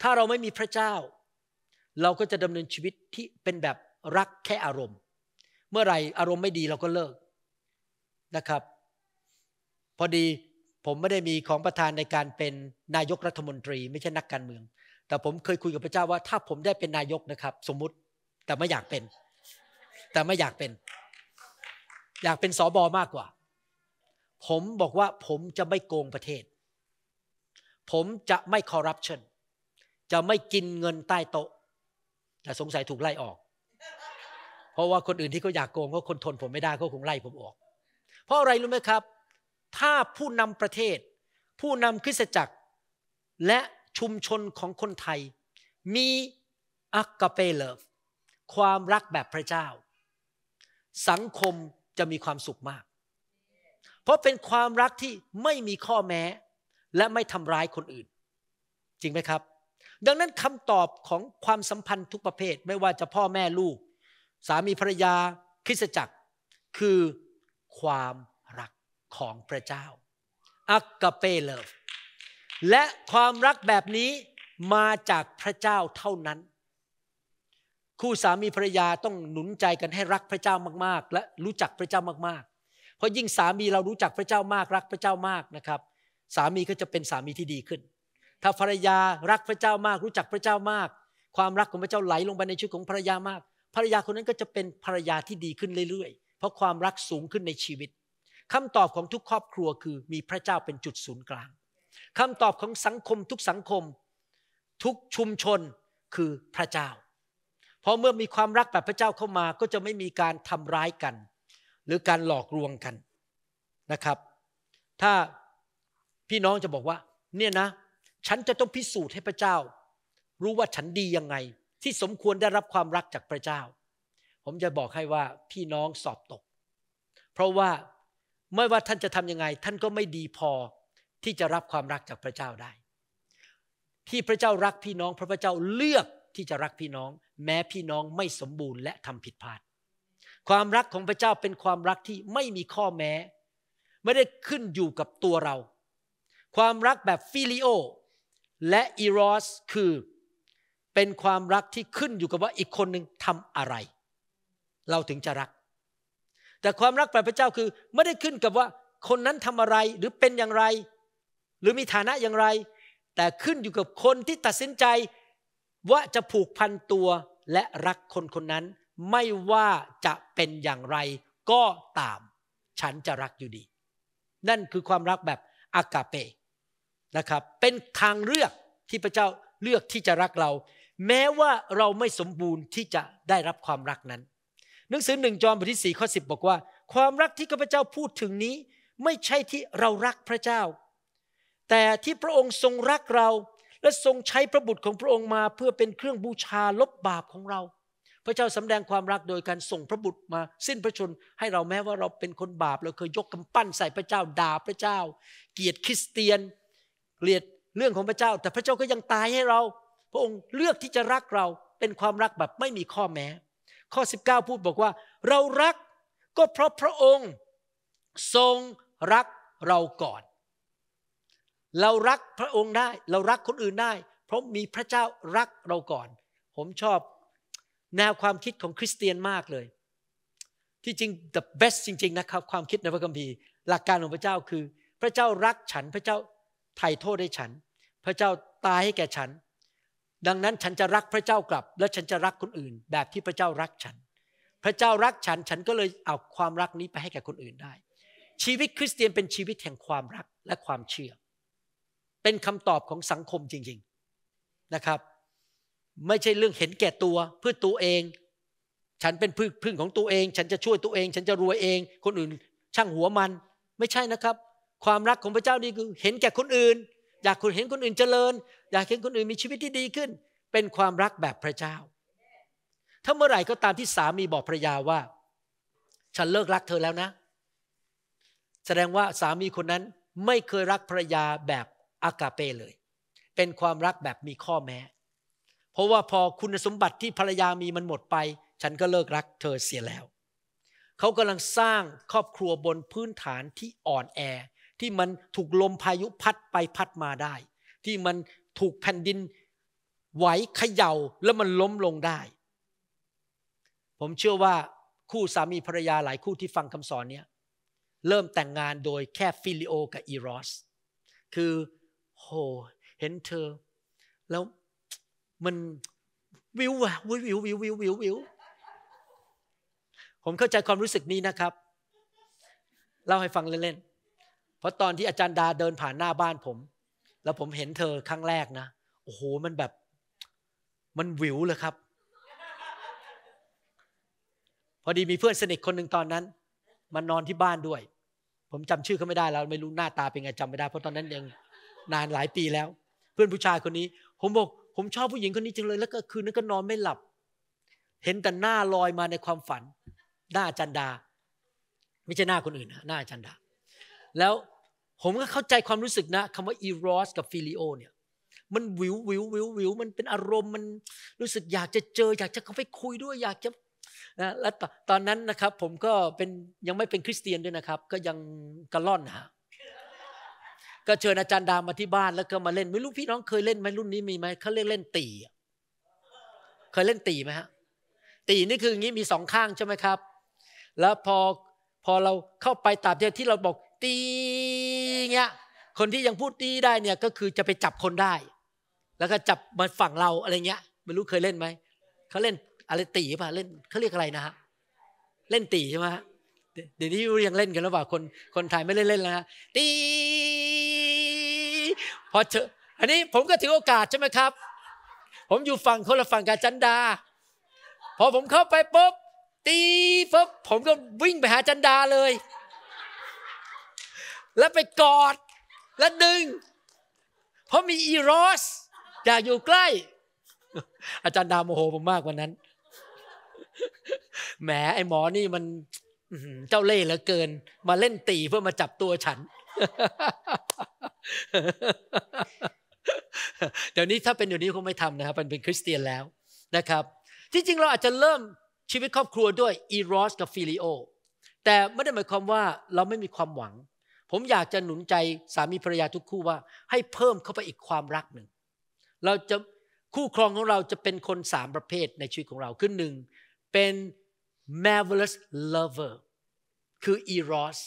ถ้าเราไม่มีพระเจ้า เราก็จะดำเนินชีวิตที่เป็นแบบรักแค่อารมณ์ เมื่อไหร่อารมณ์ไม่ดีเราก็เลิกนะครับพอดีผมไม่ได้มีของประธานในการเป็นนายกรัฐมนตรี ไม่ใช่นักการเมือง แต่ผมเคยคุยกับพระเจ้าว่า ถ้าผมได้เป็นนายกนะครับสมมุติแต่ไม่อยากเป็น แต่ไม่อยากเป็น อยากเป็นสอบอมากกว่า ผมบอกว่าผมจะไม่โกงประเทศ ผมจะไม่คอร์รัปชันจะไม่กินเงินใต้โต๊ะ แต่สงสัยถูกไล่ออก เพราะว่าคนอื่นที่เขาอยากโกงขาคนทนผมไม่ได้เขาคงไล่ผมออกเพราะอะไรรู้ไหมครับ ถ้าผู้นำประเทศ ผู้นำคริสตจักร และชุมชนของคนไทย มีอักกาเปเลฟความรักแบบพระเจ้า สังคมจะมีความสุขมาก เพราะเป็นความรักที่ไม่มีข้อแม้ และไม่ทำร้ายคนอื่น จริงไหมครับ ดังนั้นคำตอบของความสัมพันธ์ทุกประเภทไม่ว่าจะพ่อแม่ลูก สามีภรรยาคริสตจักร คือความรักของพระเจ้าอักกเปเลิฟและความรักแบบนี้มาจากพระเจ้าเท่านั้น คู่สามีภรรยาต้องหนุนใจกันให้รักพระเจ้ามากๆ และรู้จักพระเจ้ามากๆ เพราะยิ่งสามีเรารู้จักพระเจ้ามากรักพระเจ้ามากนะครับ สามีก็จะเป็นสามีที่ดีขึ้น ถ้าภรรยารักพระเจ้ามากรู้จักพระเจ้ามาก ความรักของพระเจ้าไหลลงไปในชีวิตของภรรยามากภรรยาคนนั้นก็จะเป็นภรรยาที่ดีขึ้นเรื่อยๆเพราะความรักสูงขึ้นในชีวิตคำตอบของทุกครอบครัวคือมีพระเจ้าเป็นจุดศูนย์กลางคำตอบของสังคมทุกสังคม ทุกชุมชนคือพระเจ้า เพราะเมื่อมีความรักแบบพระเจ้าเข้ามาก็จะไม่มีการทำร้ายกัน หรือการหลอกลวงกันนะครับ ถ้าพี่น้องจะบอกว่าเนี่ยนะ ฉันจะต้องพิสูจน์ให้พระเจ้า รู้ว่าฉันดียังไง ที่สมควรได้รับความรักจากพระเจ้าผมจะบอกให้ว่าพี่น้องสอบตก เพราะว่าไม่ว่าท่านจะทำยังไงท่านก็ไม่ดีพอที่จะรับความรักจากพระเจ้าได้ ที่พระเจ้ารักพี่น้องพระพระเจ้าเลือกที่จะรักพี่น้อง แม้พี่น้องไม่สมบูรณ์ และทำผิดพลาดความรักของพระเจ้าเป็นความรักที่ไม่มีข้อแม้ ไม่ได้ขึ้นอยู่กับตัวเรา ความรักแบบฟิลิโอและอีรอสคือเป็นความรักที่ขึ้นอยู่กับว่าอีกคนหนึ่งทำอะไรเราถึงจะรัก แต่ความรักแบบพระเจ้าคือไม่ได้ขึ้นกับว่าคนนั้นทำอะไรหรือเป็นอย่างไร หรือมีฐานะอย่างไร แต่ขึ้นอยู่กับคนที่ตัดสินใจว่าจะผูกพันตัวและรักคนคนนั้น ไม่ว่าจะเป็นอย่างไรก็ตาม ฉันจะรักอยู่ดี นั่นคือความรักแบบอากาเปนะครับ เป็นทางเลือกที่พระเจ้าเลือกที่จะรักเรา แม้ว่าเราไม่สมบูรณ์ที่จะได้รับความรักนั้นนังสือหนึ่งจอห์นบทที่สี่ข้อสิบบอกว่า ความรักที่ข้าพเจ้าพูดถึงนี้ ไม่ใช่ที่เรารักพระเจ้า แต่ที่พระองค์ทรงรักเราและทรงใช้พระบุตรของพระองค์มาเพื่อเป็นเครื่องบูชาลบบาปของเรา พระเจ้าสำแดงความรักโดยการส่งพระบุตรมา สิ้นพระชนให้เราแม้ว่าเราเป็นคนบาปเราเคยยกกำปั้นใส่พระเจ้าด่าพระเจ้า เกียดคริสเตียนเกลียดเรื่องของพระเจ้าแต่พระเจ้าก็ยังตายให้เรา พระองค์เลือกที่จะรักเราเป็นความรักแบบไม่มีข้อแม้ข้อ19พูดบอกว่าเรารักก็เพราะพระองค์ทรงรักเราก่อน เรารักพระองค์ได้เรารักคนอื่นได้ เพราะมีพระเจ้ารักเราก่อน ผมชอบแนวความคิดของคริสเตียนมากเลย ที่จริง the best จริง ๆ นะครับ ความคิดในพระคัมภีร์หลักการของพระเจ้าคือ พระเจ้ารักฉันพระเจ้าไถ่โทษให้ฉัน พระเจ้าตายให้แก่ฉันดังนั้นฉันจะรักพระเจ้ากลับ และฉันจะรักคนอื่น แบบที่พระเจ้ารักฉัน พระเจ้ารักฉันฉันก็เลยเอาความรักนี้ไปให้แก่คนอื่นได้ ชีวิตคริสเตียน เป็นชีวิตแห่งความรักและความเชื่อเป็นคำตอบของสังคมจริงๆนะครับ ไม่ใช่เรื่องเห็นแก่ตัวเพื่อตัวเอง ฉันเป็นพึ่งของตัวเอง ฉันจะช่วยตัวเอง ฉันจะรวยเองคนอื่น ช่างหัวมัน ไม่ใช่นะครับ ความรักของพระเจ้านี่คือเห็นแก่คนอื่นอยากคนเห็นคนอื่นเจริญอยากเห็นคนอื่นมีชีวิตที่ดีขึ้น เป็นความรักแบบพระเจ้า ถ้าเมื่อไหร่ก็ตามที่สามีบอกภรรยาว่า ฉันเลิกรักเธอแล้วนะ แสดงว่าสามีคนนั้นไม่เคยรักภรรยาแบบอากาเปเลย เป็นความรักแบบมีข้อแม้ เพราะว่าพอคุณสมบัติที่ภรรยามีมันหมดไป ฉันก็เลิกรักเธอเสียแล้วเขากำลังสร้างครอบครัวบนพื้นฐานที่อ่อนแอ ที่มันถูกลมพายุพัดไปพัดมาได้ ที่มันถูกแผ่นดินไหวเขย่าแล้วมันล้มลงได้ ผมเชื่อว่าคู่สามีภรรยาหลายคู่ที่ฟังคำสอนเนี้ยเริ่มแต่งงานโดยแค่ฟิลิโอ กับอีรอสคือโหเห็นเธอ แล้วมันวิววะวิววิววิววิววิววิวผมเข้าใจความรู้สึกนี้นะครับ เล่าให้ฟังเล่นๆเพราะตอนที่อาจารย์ดาเดินผ่านหน้าบ้านผมแล้วผมเห็นเธอครั้งแรกนะ โอ้โหมันแบบ มันวิวเลยครับ พอดีมีเพื่อนสนิทคนหนึ่งตอนนั้นมันนอนที่บ้านด้วย ผมจำชื่อเขาไม่ได้แล้วไม่รู้หน้าตาเป็นไงจำไม่ได้ เพราะตอนนั้นยังนานหลายปีแล้ว เพื่อนผู้ชายคนนี้ ผมบอกผมชอบผู้หญิงคนนี้จังเลยแล้วก็คืนนั้นก็นอนไม่หลับ เห็นแต่หน้าลอยมาในความฝัน หน้าจันดาไม่ใช่หน้าคนอื่นนะหน้าจันดาแล้วผมก็เข้าใจความรู้สึกนะคำว่าอีรอสกับฟิลิโอเนี่ย มันวิววิววิววิวมันเป็นอารมณ์มันรู้สึกอยากจะเจอ อยากจะเข้าไปคุยด้วยอยากจะนะและตอนนั้นนะครับ ผมก็เป็นยังไม่เป็นคริสเตียนด้วยนะครับ ก็ยังกระล่อนหาก็เชิญอาจารย์ดามาที่บ้านแล้วก็มาเล่นไม่รู้พี่น้องเคยเล่นไหมรุ่นนี้มีไหม เขาเรียกเล่นตี เคยเล่นตีไหมฮะ ตีนี่คืออย่างนี้มีสองข้างใช่ไหมครับแล้วพอพอเราเข้าไปตามที่ที่เราบอกตีเงี้ยคนที่ยังพูดตีได้เนี่ยก็คือจะไปจับคนได้ แล้วก็จับมาฝั่งเราอะไรเงี้ยไม่รู้เคยเล่นไหม เขาเล่น อะไรตีป่ะเล่นเขาเรียกอะไรนะฮะเล่นตีใช่ไหมเดี๋ยวนี้ยังเล่นกันหรือเปล่าคนคนไทยไม่เล่นเล่นแล้วฮะตีพอเจออันนี้ผมก็ถือโอกาสใช่ไหมครับผมอยู่ฝั่งคนละฝั่งกาจันดา พอผมเข้าไปปุ๊บตีปุ๊บผมก็วิ่งไปหาจันดาเลยแล้วไปกอด และดึง เพราะมีอีรอสอยากอยู่ใกล้ อาจารย์ดาวโมโหผมมากวันนั้นแหมไอหมอนี่มันเจ้าเล่ห์เหลือเกิน มาเล่นตีเพื่อมาจับตัวฉัน เดี๋ยวนี้ถ้าเป็นเดี๋ยวนี้คงไม่ทำนะครับเป็นเป็นคริสเตียนแล้วนะครับที่จริงเราอาจจะเริ่มชีวิตครอบครัวด้วย อีรอสกับฟิลิโอแต่ไม่ได้หมายความว่าเราไม่มีความหวังผมอยากจะหนุนใจสามีภรรยาทุกคู่ว่า ให้เพิ่มเข้าไปอีกความรักหนึ่ง เราจะคู่ครองของเราจะเป็นคนสามประเภทในชีวิตของเรา คือหนึ่ง เป็น marvelous lover คืออีร s ส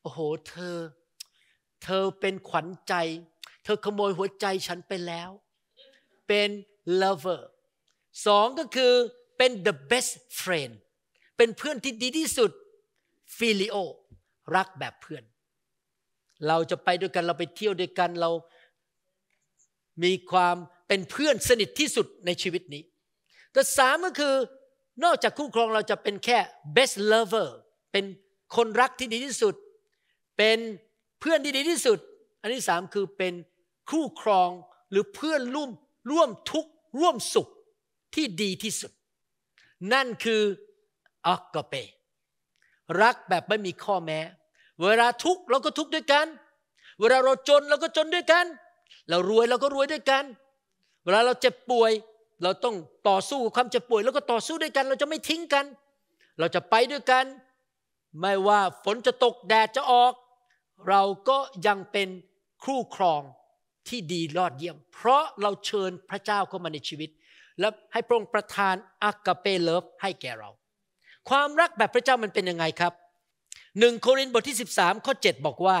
โอ้โหเธอ เธอเป็นขวัญใจ เธอขโมยหัวใจฉันไปแล้ว เป็น lover สองก็คือเป็น the best friend เป็นเพื่อนที่ดีที่สุด filio รักแบบเพื่อนเราจะไปด้วยกันเราไปเที่ยวด้วยกันเรามีความเป็นเพื่อนสนิทที่สุดในชีวิตนี้ แต่สามก็คือนอกจากคู่ครองเราจะเป็นแค่ best lover เป็นคนรักที่ดีที่สุด เป็นเพื่อนที่ดีที่สุด อันที่สามคือเป็นคู่ครองหรือเพื่อนร่วมร่วมทุกข์ร่วมสุขที่ดีที่สุด นั่นคืออักกเป รักแบบไม่มีข้อแม้เวลาทุกข์เราก็ทุกข์ด้วยกัน เวลาเราจนเราก็จนด้วยกัน เรารวยเราก็รวยด้วยกัน เวลาเราเจ็บป่วยเราต้องต่อสู้กับความเจ็บป่วยแล้วก็ต่อสู้ด้วยกัน เราจะไม่ทิ้งกัน เราจะไปด้วยกัน ไม่ว่าฝนจะตกแดดจะออก เราก็ยังเป็นคู่ครองที่ดีรอดเยี่ยมเพราะเราเชิญพระเจ้าเข้ามาในชีวิต และให้พระองค์ประทานอากาเปเลิฟให้แก่เรา ความรักแบบพระเจ้ามันเป็นยังไงครับหนึ่งโครินธ์บทที่ 13 ข้อ 7 บอกว่า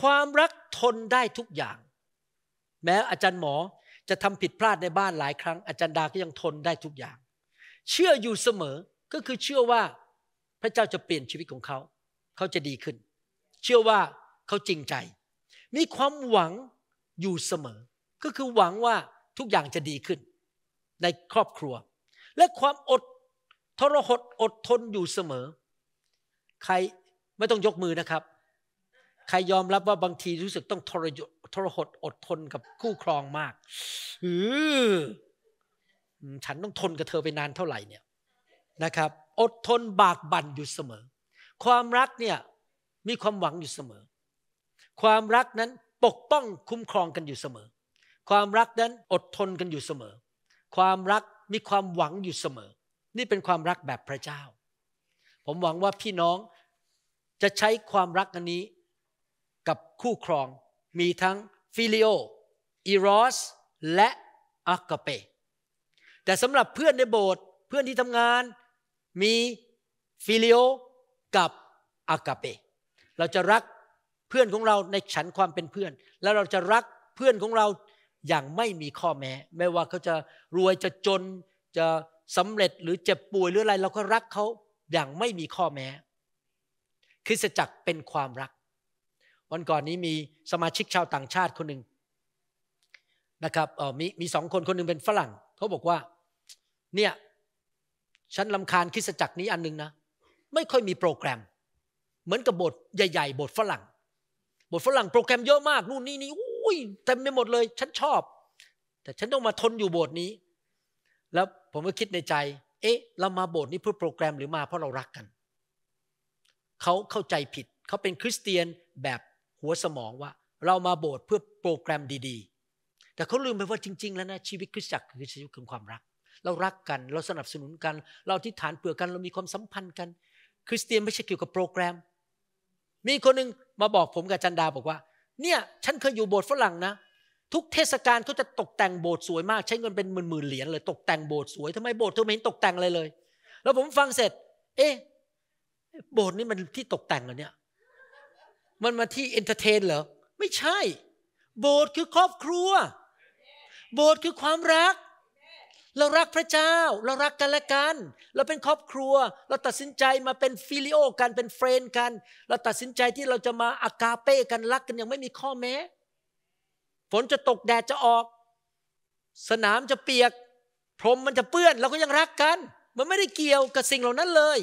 ความรักทนได้ทุกอย่าง แม้อาจารย์หมอจะทำผิดพลาดในบ้านหลายครั้งอาจารย์ดาก็ยังทนได้ทุกอย่าง เชื่ออยู่เสมอก็คือเชื่อว่าพระเจ้าจะเปลี่ยนชีวิตของเขาเขาจะดีขึ้น เชื่อว่าเขาจริงใจ มีความหวังอยู่เสมอ ก็คือหวังว่าทุกอย่างจะดีขึ้น ในครอบครัว และความอดทรหดอดทนอยู่เสมอ ใครไม่ต้องยกมือนะครับ ใครยอมรับว่าบางทีรู้สึกต้องทรยทรหด อดทนกับคู่ครองมากอือฉันต้องทนกับเธอไปนานเท่าไหร่เนี่ย นะครับ อดทนบากบั่นอยู่เสมอ ความรักเนี่ยมีความหวังอยู่เสมอ ความรักนั้นปกป้องคุ้มครองกันอยู่เสมอ ความรักนั้นอดทนกันอยู่เสมอ ความรักมีความหวังอยู่เสมอ นี่เป็นความรักแบบพระเจ้า ผมหวังว่าพี่น้องจะใช้ความรักอันนี้กับคู่ครองมีทั้งฟิลิโออีรอสและอากาเปแต่สำหรับเพื่อนในโบสถ์เพื่อนที่ทำงานมีฟิลิโอกับอากาเปเราจะรักเพื่อนของเราในฉันความเป็นเพื่อน แล้วเราจะรักเพื่อนของเราอย่างไม่มีข้อแม้ไม่ว่าเขาจะรวยจะจนจะสำเร็จหรือเจ็บป่วยหรืออะไรเราก็รักเขาอย่างไม่มีข้อแม้คริสตจักรเป็นความรัก วันก่อนนี้มีสมาชิกชาวต่างชาติคนหนึ่งนะครับมีมีสองคนคนนึงเป็นฝรั่ง เขาบอกว่าเนี่ยฉันลำคาญคริสตจักรนี้อันนึงนะ ไม่ค่อยมีโปรแกรม เหมือนกับบทใหญ่ๆบทฝรั่งบทฝรั่งโปรแกรมเยอะมากนู่นนี่นี่อุ้ยเต็มไปหมดเลย ฉันชอบ แต่ฉันต้องมาทนอยู่โบสถ์นี้ แล้วผมก็คิดในใจ เอ๊ะ เรามาโบสถ์นี้เพื่อโปรแกรมหรือมาเพราะเรารักกันเขาเข้าใจผิดเขาเป็นคริสเตียนแบบหัวสมองว่า เรามาโบสถ์เพื่อโปรแกรมดีๆ แต่เขาลืมไปว่าจริงๆ แล้วนะชีวิตคริสตจักรคือชีวิตของความรักเรารักกันเราสนับสนุนกัน เราที่ฐานเผื่อกันเรามีความสัมพันธ์กัน คริสเตียนไม่ใช่เกี่ยวกับโปรแกรม มีคนนึงมาบอกผมกับจันดาบอกว่า เนี่ย ฉันเคยอยู่โบสถ์ฝรั่งนะ ทุกเทศกาลเขาจะตกแต่งโบสถ์สวยมากใช้เงินเป็นหมื่นๆ เหรียญเลยตกแต่งโบสถ์สวยทำไมโบสถ์เธอไม่เห็นตกแต่งอะไรเลยแล้วผมฟังเสร็จ เอ๊ะโบสถ์นี่มันที่ตกแต่งเหรอเนี่ย มันมาที่เอนเตอร์เทนเหรอ ไม่ใช่ โบสถ์คือครอบครัว โบสถ์คือความรัก เรารักพระเจ้า เรารักกันและกัน เราเป็นครอบครัว เราตัดสินใจมาเป็นฟิลิโอกันเป็นเฟรนกัน เราตัดสินใจที่เราจะมาอากาเป้กันรักกันยังไม่มีข้อแม้ ฝนจะตกแดดจะออก สนามจะเปียก พรมมันจะเปื้อนเราก็ยังรักกัน มันไม่ได้เกี่ยวกับสิ่งเหล่านั้นเลย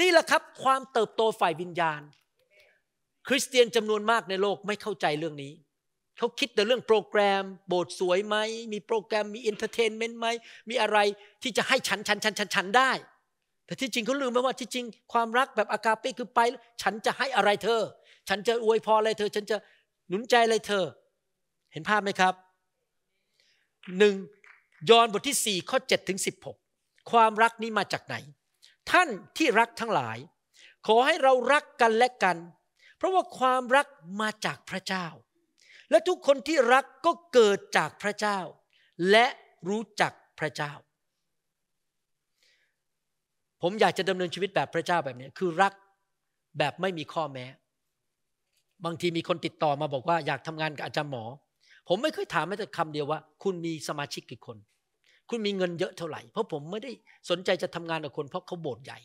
นี่แหละครับ ความเติบโตฝ่ายวิญญาณ คริสเตียนจำนวนมากในโลกไม่เข้าใจเรื่องนี้เขาคิดแต่เรื่องโปรแกรมโบสถ์สวยไหมมีโปรแกรมมีเอนเตอร์เทนเมนต์ไหมมีอะไรที่จะให้ฉัน ฉัน ฉัน ฉัน ฉันได้ แต่ที่จริงเขาลืมไปว่าที่จริงความรักแบบอากาเป้คือไป ฉันจะให้อะไรเธอ ฉันจะอวยพรอะไรเธอ ฉันจะหนุนใจอะไรเธอ เห็นภาพไหมครับหนึ่งยอห์นบทที่4ข้อ7ถึง16 ความรักนี้มาจากไหนท่านที่รักทั้งหลาย ขอให้เรารักกันและกัน เพราะว่าความรักมาจากพระเจ้า และทุกคนที่รักก็เกิดจากพระเจ้า และรู้จักพระเจ้า ผมอยากจะดำเนินชีวิตแบบพระเจ้าแบบนี้ คือรักแบบไม่มีข้อแม้ บางทีมีคนติดต่อมาบอกว่าอยากทำงานกับอาจารย์หมอ ผมไม่เคยถามแม้แต่คำเดียวว่า คุณมีสมาชิกกี่คนคุณมีเงินเยอะเท่าไหร่ เพราะผมไม่ได้สนใจจะทำงานกับคนเพราะเขาโบสถ์ใหญ่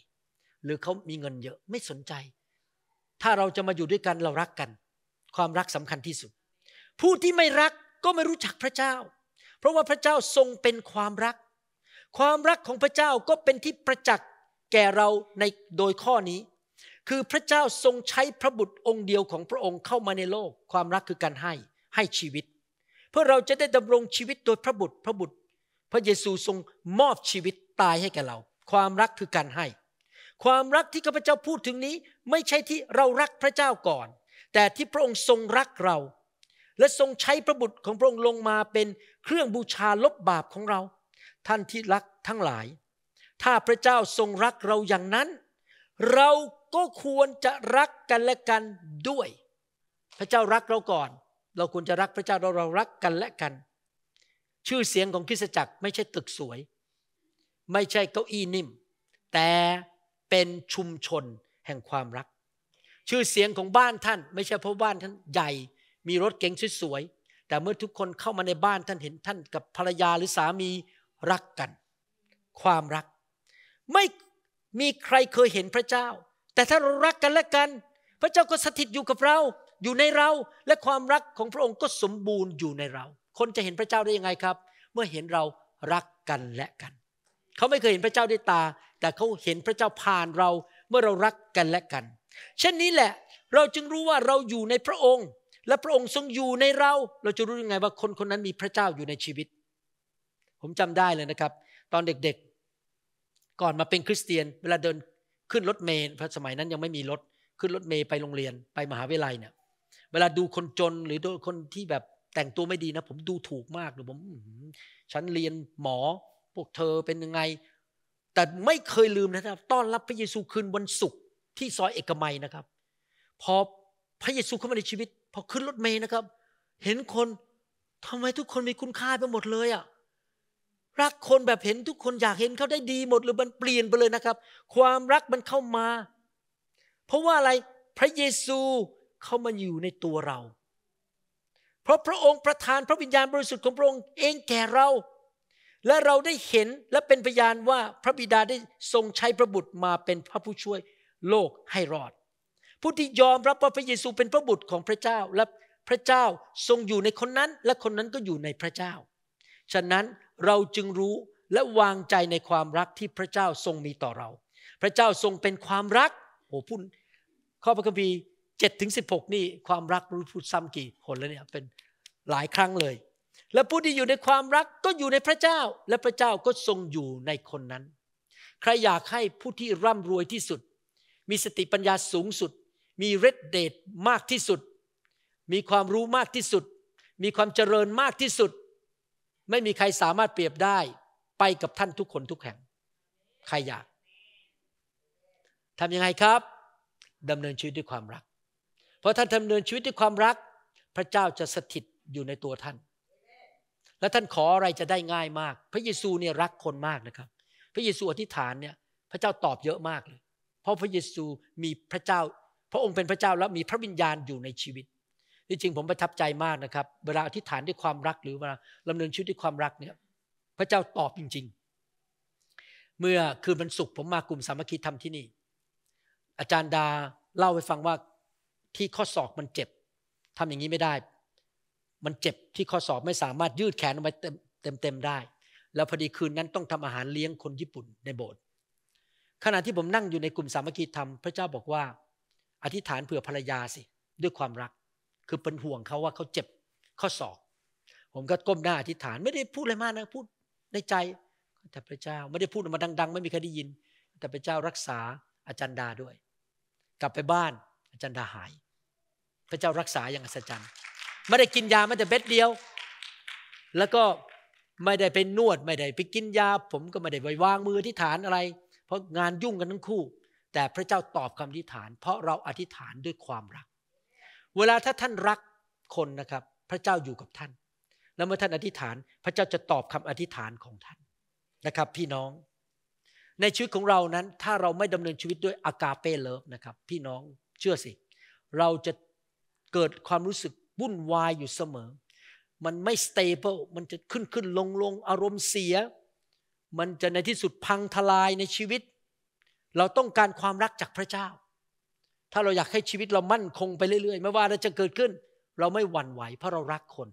หรือเขามีเงินเยอะไม่สนใจ ถ้าเราจะมาอยู่ด้วยกันเรารักกัน ความรักสำคัญที่สุด ผู้ที่ไม่รักก็ไม่รู้จักพระเจ้า เพราะว่าพระเจ้าทรงเป็นความรัก ความรักของพระเจ้าก็เป็นที่ประจักษ์แก่เราในโดยข้อนี้ คือพระเจ้าทรงใช้พระบุตรองค์เดียวของพระองค์เข้ามาในโลก ความรักคือการให้ให้ชีวิต เพื่อเราจะได้ดำรงชีวิตโดยพระบุตรพระบุตรพระเยซูทรงมอบชีวิตตายให้แก่เรา ความรักคือการให้ ความรักที่ข้าพเจ้าพูดถึงนี้ ไม่ใช่ที่เรารักพระเจ้าก่อน แต่ที่พระองค์ทรงรักเรา และทรงใช้พระบุตรของพระองค์ลงมาเป็นเครื่องบูชาลบบาปของเรา ท่านที่รักทั้งหลาย ถ้าพระเจ้าทรงรักเราอย่างนั้น เราก็ควรจะรักกันและกันด้วย พระเจ้ารักเราก่อน เราควรจะรักพระเจ้าเราเรารักกันและกันชื่อเสียงของคริสตจักรไม่ใช่ตึกสวย ไม่ใช่เก้าอี้นิ่ม แต่เป็นชุมชนแห่งความรัก ชื่อเสียงของบ้านท่านไม่ใช่เพราะบ้านท่านใหญ่ มีรถเก๋งสวย ๆ แต่เมื่อทุกคนเข้ามาในบ้านท่านเห็นท่านกับภรรยาหรือสามีรักกัน ความรักไม่มีใครเคยเห็นพระเจ้า แต่ถ้าเรารักกันและกัน พระเจ้าก็สถิตอยู่กับเราอยู่ในเราและความรักของพระองค์ก็สมบูรณ์อยู่ในเราคนจะเห็นพระเจ้าได้ยังไงครับ เมื่อเห็นเรารักกันและกัน เขาไม่เคยเห็นพระเจ้าด้วยตา แต่เขาเห็นพระเจ้าผ่านเราเมื่อเรารักกันและกันเช่นนี้แหละเราจึงรู้ว่าเราอยู่ในพระองค์และพระองค์ทรงอยู่ในเรา เราจะรู้ยังไงว่า คนคนนั้นมีพระเจ้าอยู่ในชีวิต ผมจำได้เลยนะครับ ตอนเด็กๆ ก่อนมาเป็นคริสเตียน เวลาเดินขึ้นรถเมล์สมัยนั้นยังไม่มีรถขึ้นรถเมล์ไปโรงเรียนไปมหาวิทยาลัยเนี่ยเวลาดูคนจนหรือคนที่แบบแต่งตัวไม่ดีนะ ผมดูถูกมากหลยผมฉันเรียนหมอพวกเธอเป็นยังไง แต่ไม่เคยลืมนะครับ ต้อนรับพระเยซูคืนวันศุกร์ที่ซอยเอกมัยนะครับ พอพระเยซูเข้ามาในชีวิต พอขึ้นรถเมย์นะครับ เห็นคนทำไมทุกคนมีคุณค่าไปหมดเลยอะ่ะรักคนแบบเห็นทุกคนอยากเห็นเขาได้ดีหมดหรือมันเปลี่ยนไปเลยนะครับ ความรักมันเข้ามา เพราะว่าอะไรพระเยซูเข้ามาอยู่ในตัวเราเพราะพระองค์ประทานพระวิญญาณบริสุทธิ์ของพระองค์เองแก่เรา และเราได้เห็นและเป็นพยานว่าพระบิดาได้ทรงใช้พระบุตรมาเป็นพระผู้ช่วยโลกให้รอด ผู้ที่ยอมรับว่าพระเยซูเป็นพระบุตรของพระเจ้าและพระเจ้าทรงอยู่ในคนนั้น และคนนั้นก็อยู่ในพระเจ้า ฉะนั้นเราจึงรู้และวางใจในความรักที่พระเจ้าทรงมีต่อเรา พระเจ้าทรงเป็นความรัก โอ้พุ่น ข้อพระคัมภีร์7ถึง16 นี่ความรักรู้พูดซ้ำกี่คนแล้วเนี่ยเป็นหลายครั้งเลย และผู้ที่อยู่ในความรักก็อยู่ในพระเจ้าและพระเจ้าก็ทรงอยู่ในคนนั้น ใครอยากให้ผู้ที่ร่ำรวยที่สุด มีสติปัญญาสูงสุด มีฤทธเดชมากที่สุด มีความรู้มากที่สุด มีความเจริญมากที่สุด ไม่มีใครสามารถเปรียบได้ไปกับท่านทุกคนทุกแห่ง ใครอยากทำยังไงครับดำเนินชีวิตด้วยความรักเพราะท่านดำเนินชีวิตด้วยความรัก พระเจ้าจะสถิตอยู่ในตัวท่าน และท่านขออะไรจะได้ง่ายมาก พระเยซูเนี่ยรักคนมากนะครับ พระเยซูอธิษฐานเนี่ยพระเจ้าตอบเยอะมากเลยเพราะพระเยซูมีพระเจ้า พระองค์เป็นพระเจ้าแล้วมีพระวิญญาณอยู่ในชีวิตที่จริงผมประทับใจมากนะครับเวลาอธิษฐานด้วยความรักหรือเวลาดำเนินชีวิตด้วยความรักเนี่ยพระเจ้าตอบจริง ๆ เมื่อคืนวันศุกร์ผมมากลุ่มสามัคคีธรรมที่นี่ อาจารย์ดาเล่าให้ฟังว่าที่ข้อศอกมันเจ็บทำอย่างนี้ไม่ได้ มันเจ็บที่ข้อศอกไม่สามารถยืดแขนออกไปเต็มเต็มได้ แล้วพอดีคืนนั้นต้องทำอาหารเลี้ยงคนญี่ปุ่นในโบสถ์ขณะที่ผมนั่งอยู่ในกลุ่มสามัคคีธรรมพระเจ้าบอกว่า อธิษฐานเผื่อภรรยาสิด้วยความรัก คือเป็นห่วงเขาว่าเขาเจ็บ ข้อศอก ผมก็ก้มหน้าอธิษฐานไม่ได้พูดอะไรมากนะพูดในใจแต่พระเจ้าไม่ได้พูดออกมาดังๆไม่มีใครได้ยิน แต่พระเจ้ารักษาอาจารย์ดาด้วย กลับไปบ้านอาจารย์ดาหายพระเจ้ารักษาอย่างอัศจรรย์ ไม่ได้กินยาไม่แต่เบ็ดเดียว แล้วก็ไม่ได้ไปนวดไม่ได้ไปกินยา ผมก็ไม่ได้ไปวางมือที่ฐานอะไร เพราะงานยุ่งกันทั้งคู่ แต่พระเจ้าตอบคำอธิษฐาน เพราะเราอธิษฐานด้วยความรัก เวลาถ้าท่านรักคนนะครับพระเจ้าอยู่กับท่าน แล้วเมื่อท่านอธิษฐานพระเจ้าจะตอบคำอธิษฐานของท่านนะครับ พี่น้อง ในชีวิตของเรานั้นถ้าเราไม่ดำเนินชีวิตด้วยอากาเปเลิฟนะครับ พี่น้องเชื่อสิเราจะเกิดความรู้สึกวุ่นวายอยู่เสมอ มันไม่สเตเบิลมันจะขึ้นขึ้นลงลงอารมณ์เสีย มันจะในที่สุดพังทลายในชีวิต เราต้องการความรักจากพระเจ้า ถ้าเราอยากให้ชีวิตเรามั่นคงไปเรื่อย ๆ ไม่ว่าอะไรจะเกิดขึ้น เราไม่หวั่นไหวเพราะเรารักคน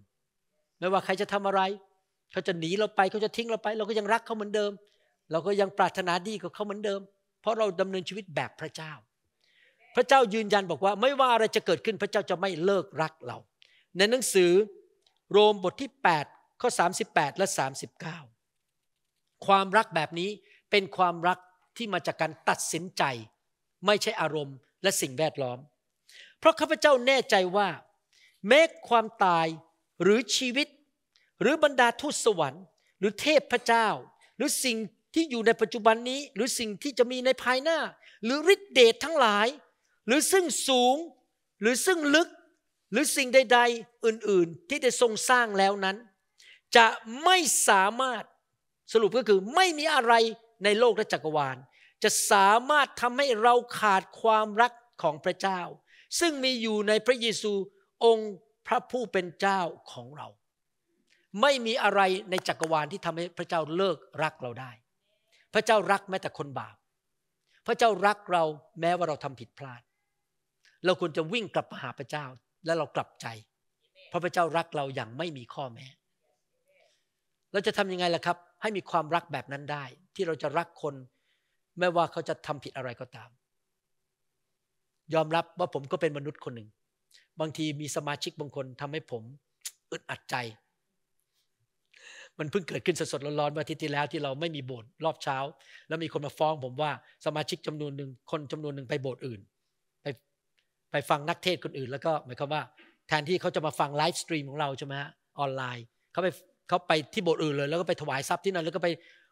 ไม่ว่าใครจะทำอะไร เขาจะหนีเราไปเขาจะทิ้งเราไป เราก็ยังรักเขาเหมือนเดิม เราก็ยังปรารถนาดีกับเขาเหมือนเดิม เพราะเราดำเนินชีวิตแบบพระเจ้าพระเจ้ายืนยันบอกว่าไม่ว่าอะไรจะเกิดขึ้นพระเจ้าจะไม่เลิกรักเราในหนังสือ โรมบทที่8ข้อ38 และ 39 ความรักแบบนี้เป็นความรักที่มาจากการตัดสินใจ ไม่ใช่อารมณ์และสิ่งแวดล้อม เพราะข้าพเจ้าแน่ใจว่าแม้ความตายหรือชีวิต หรือบรรดาทูตสวรรค์หรือเทพพระเจ้า หรือสิ่งที่อยู่ในปัจจุบันนี้ หรือสิ่งที่จะมีในภายหน้า หรือฤทธิเดชทั้งหลายหรือซึ่งสูงหรือซึ่งลึกหรือสิ่งใดๆอื่นๆ ที่ได้ทรงสร้างแล้วนั้น จะไม่สามารถสรุปก็คือไม่มีอะไรในโลกและจักรวาล จะสามารถทำให้เราขาดความรักของพระเจ้า ซึ่งมีอยู่ในพระเยซูองค์พระผู้เป็นเจ้าของเรา ไม่มีอะไรในจักรวาลที่ทำให้พระเจ้าเลิกรักเราได้ พระเจ้ารักแม้แต่คนบาปพระเจ้ารักเราแม้ว่าเราทำผิดพลาดเราควรจะวิ่งกลับมาหาพระเจ้าและเรากลับใจ เพราะพระเจ้ารักเราอย่างไม่มีข้อแม้ เราจะทํำยังไงล่ะครับ ให้มีความรักแบบนั้นได้ ที่เราจะรักคนไม่ว่าเขาจะทำผิดอะไรก็ตาม ยอมรับว่าผมก็เป็นมนุษย์คนหนึ่งบางทีมีสมาชิกบางคนทำให้ผมอึดอัดใจ มันเพิ่งเกิดขึ้นสดๆร้อนๆวันออาทิตย์ที่แล้วที่เราไม่มีโบสถ์รอบเช้า แล้วมีคนมาฟ้อง ผมว่าสมาชิกจำนวนหนึ่งคนจำนวนหนึ่งไปโบสถ์อื่นไปฟังนักเทศคนอื่นแล้วก็หมายความว่าแทนที่เขาจะมาฟังไลฟ์สตรีมของเราใช่ไหมฮะออนไลน์ เขาไปเขาไปที่โบสถ์อื่นเลย แล้วก็ไปถวายทรัพย์ที่นั่น แล้วก็ไป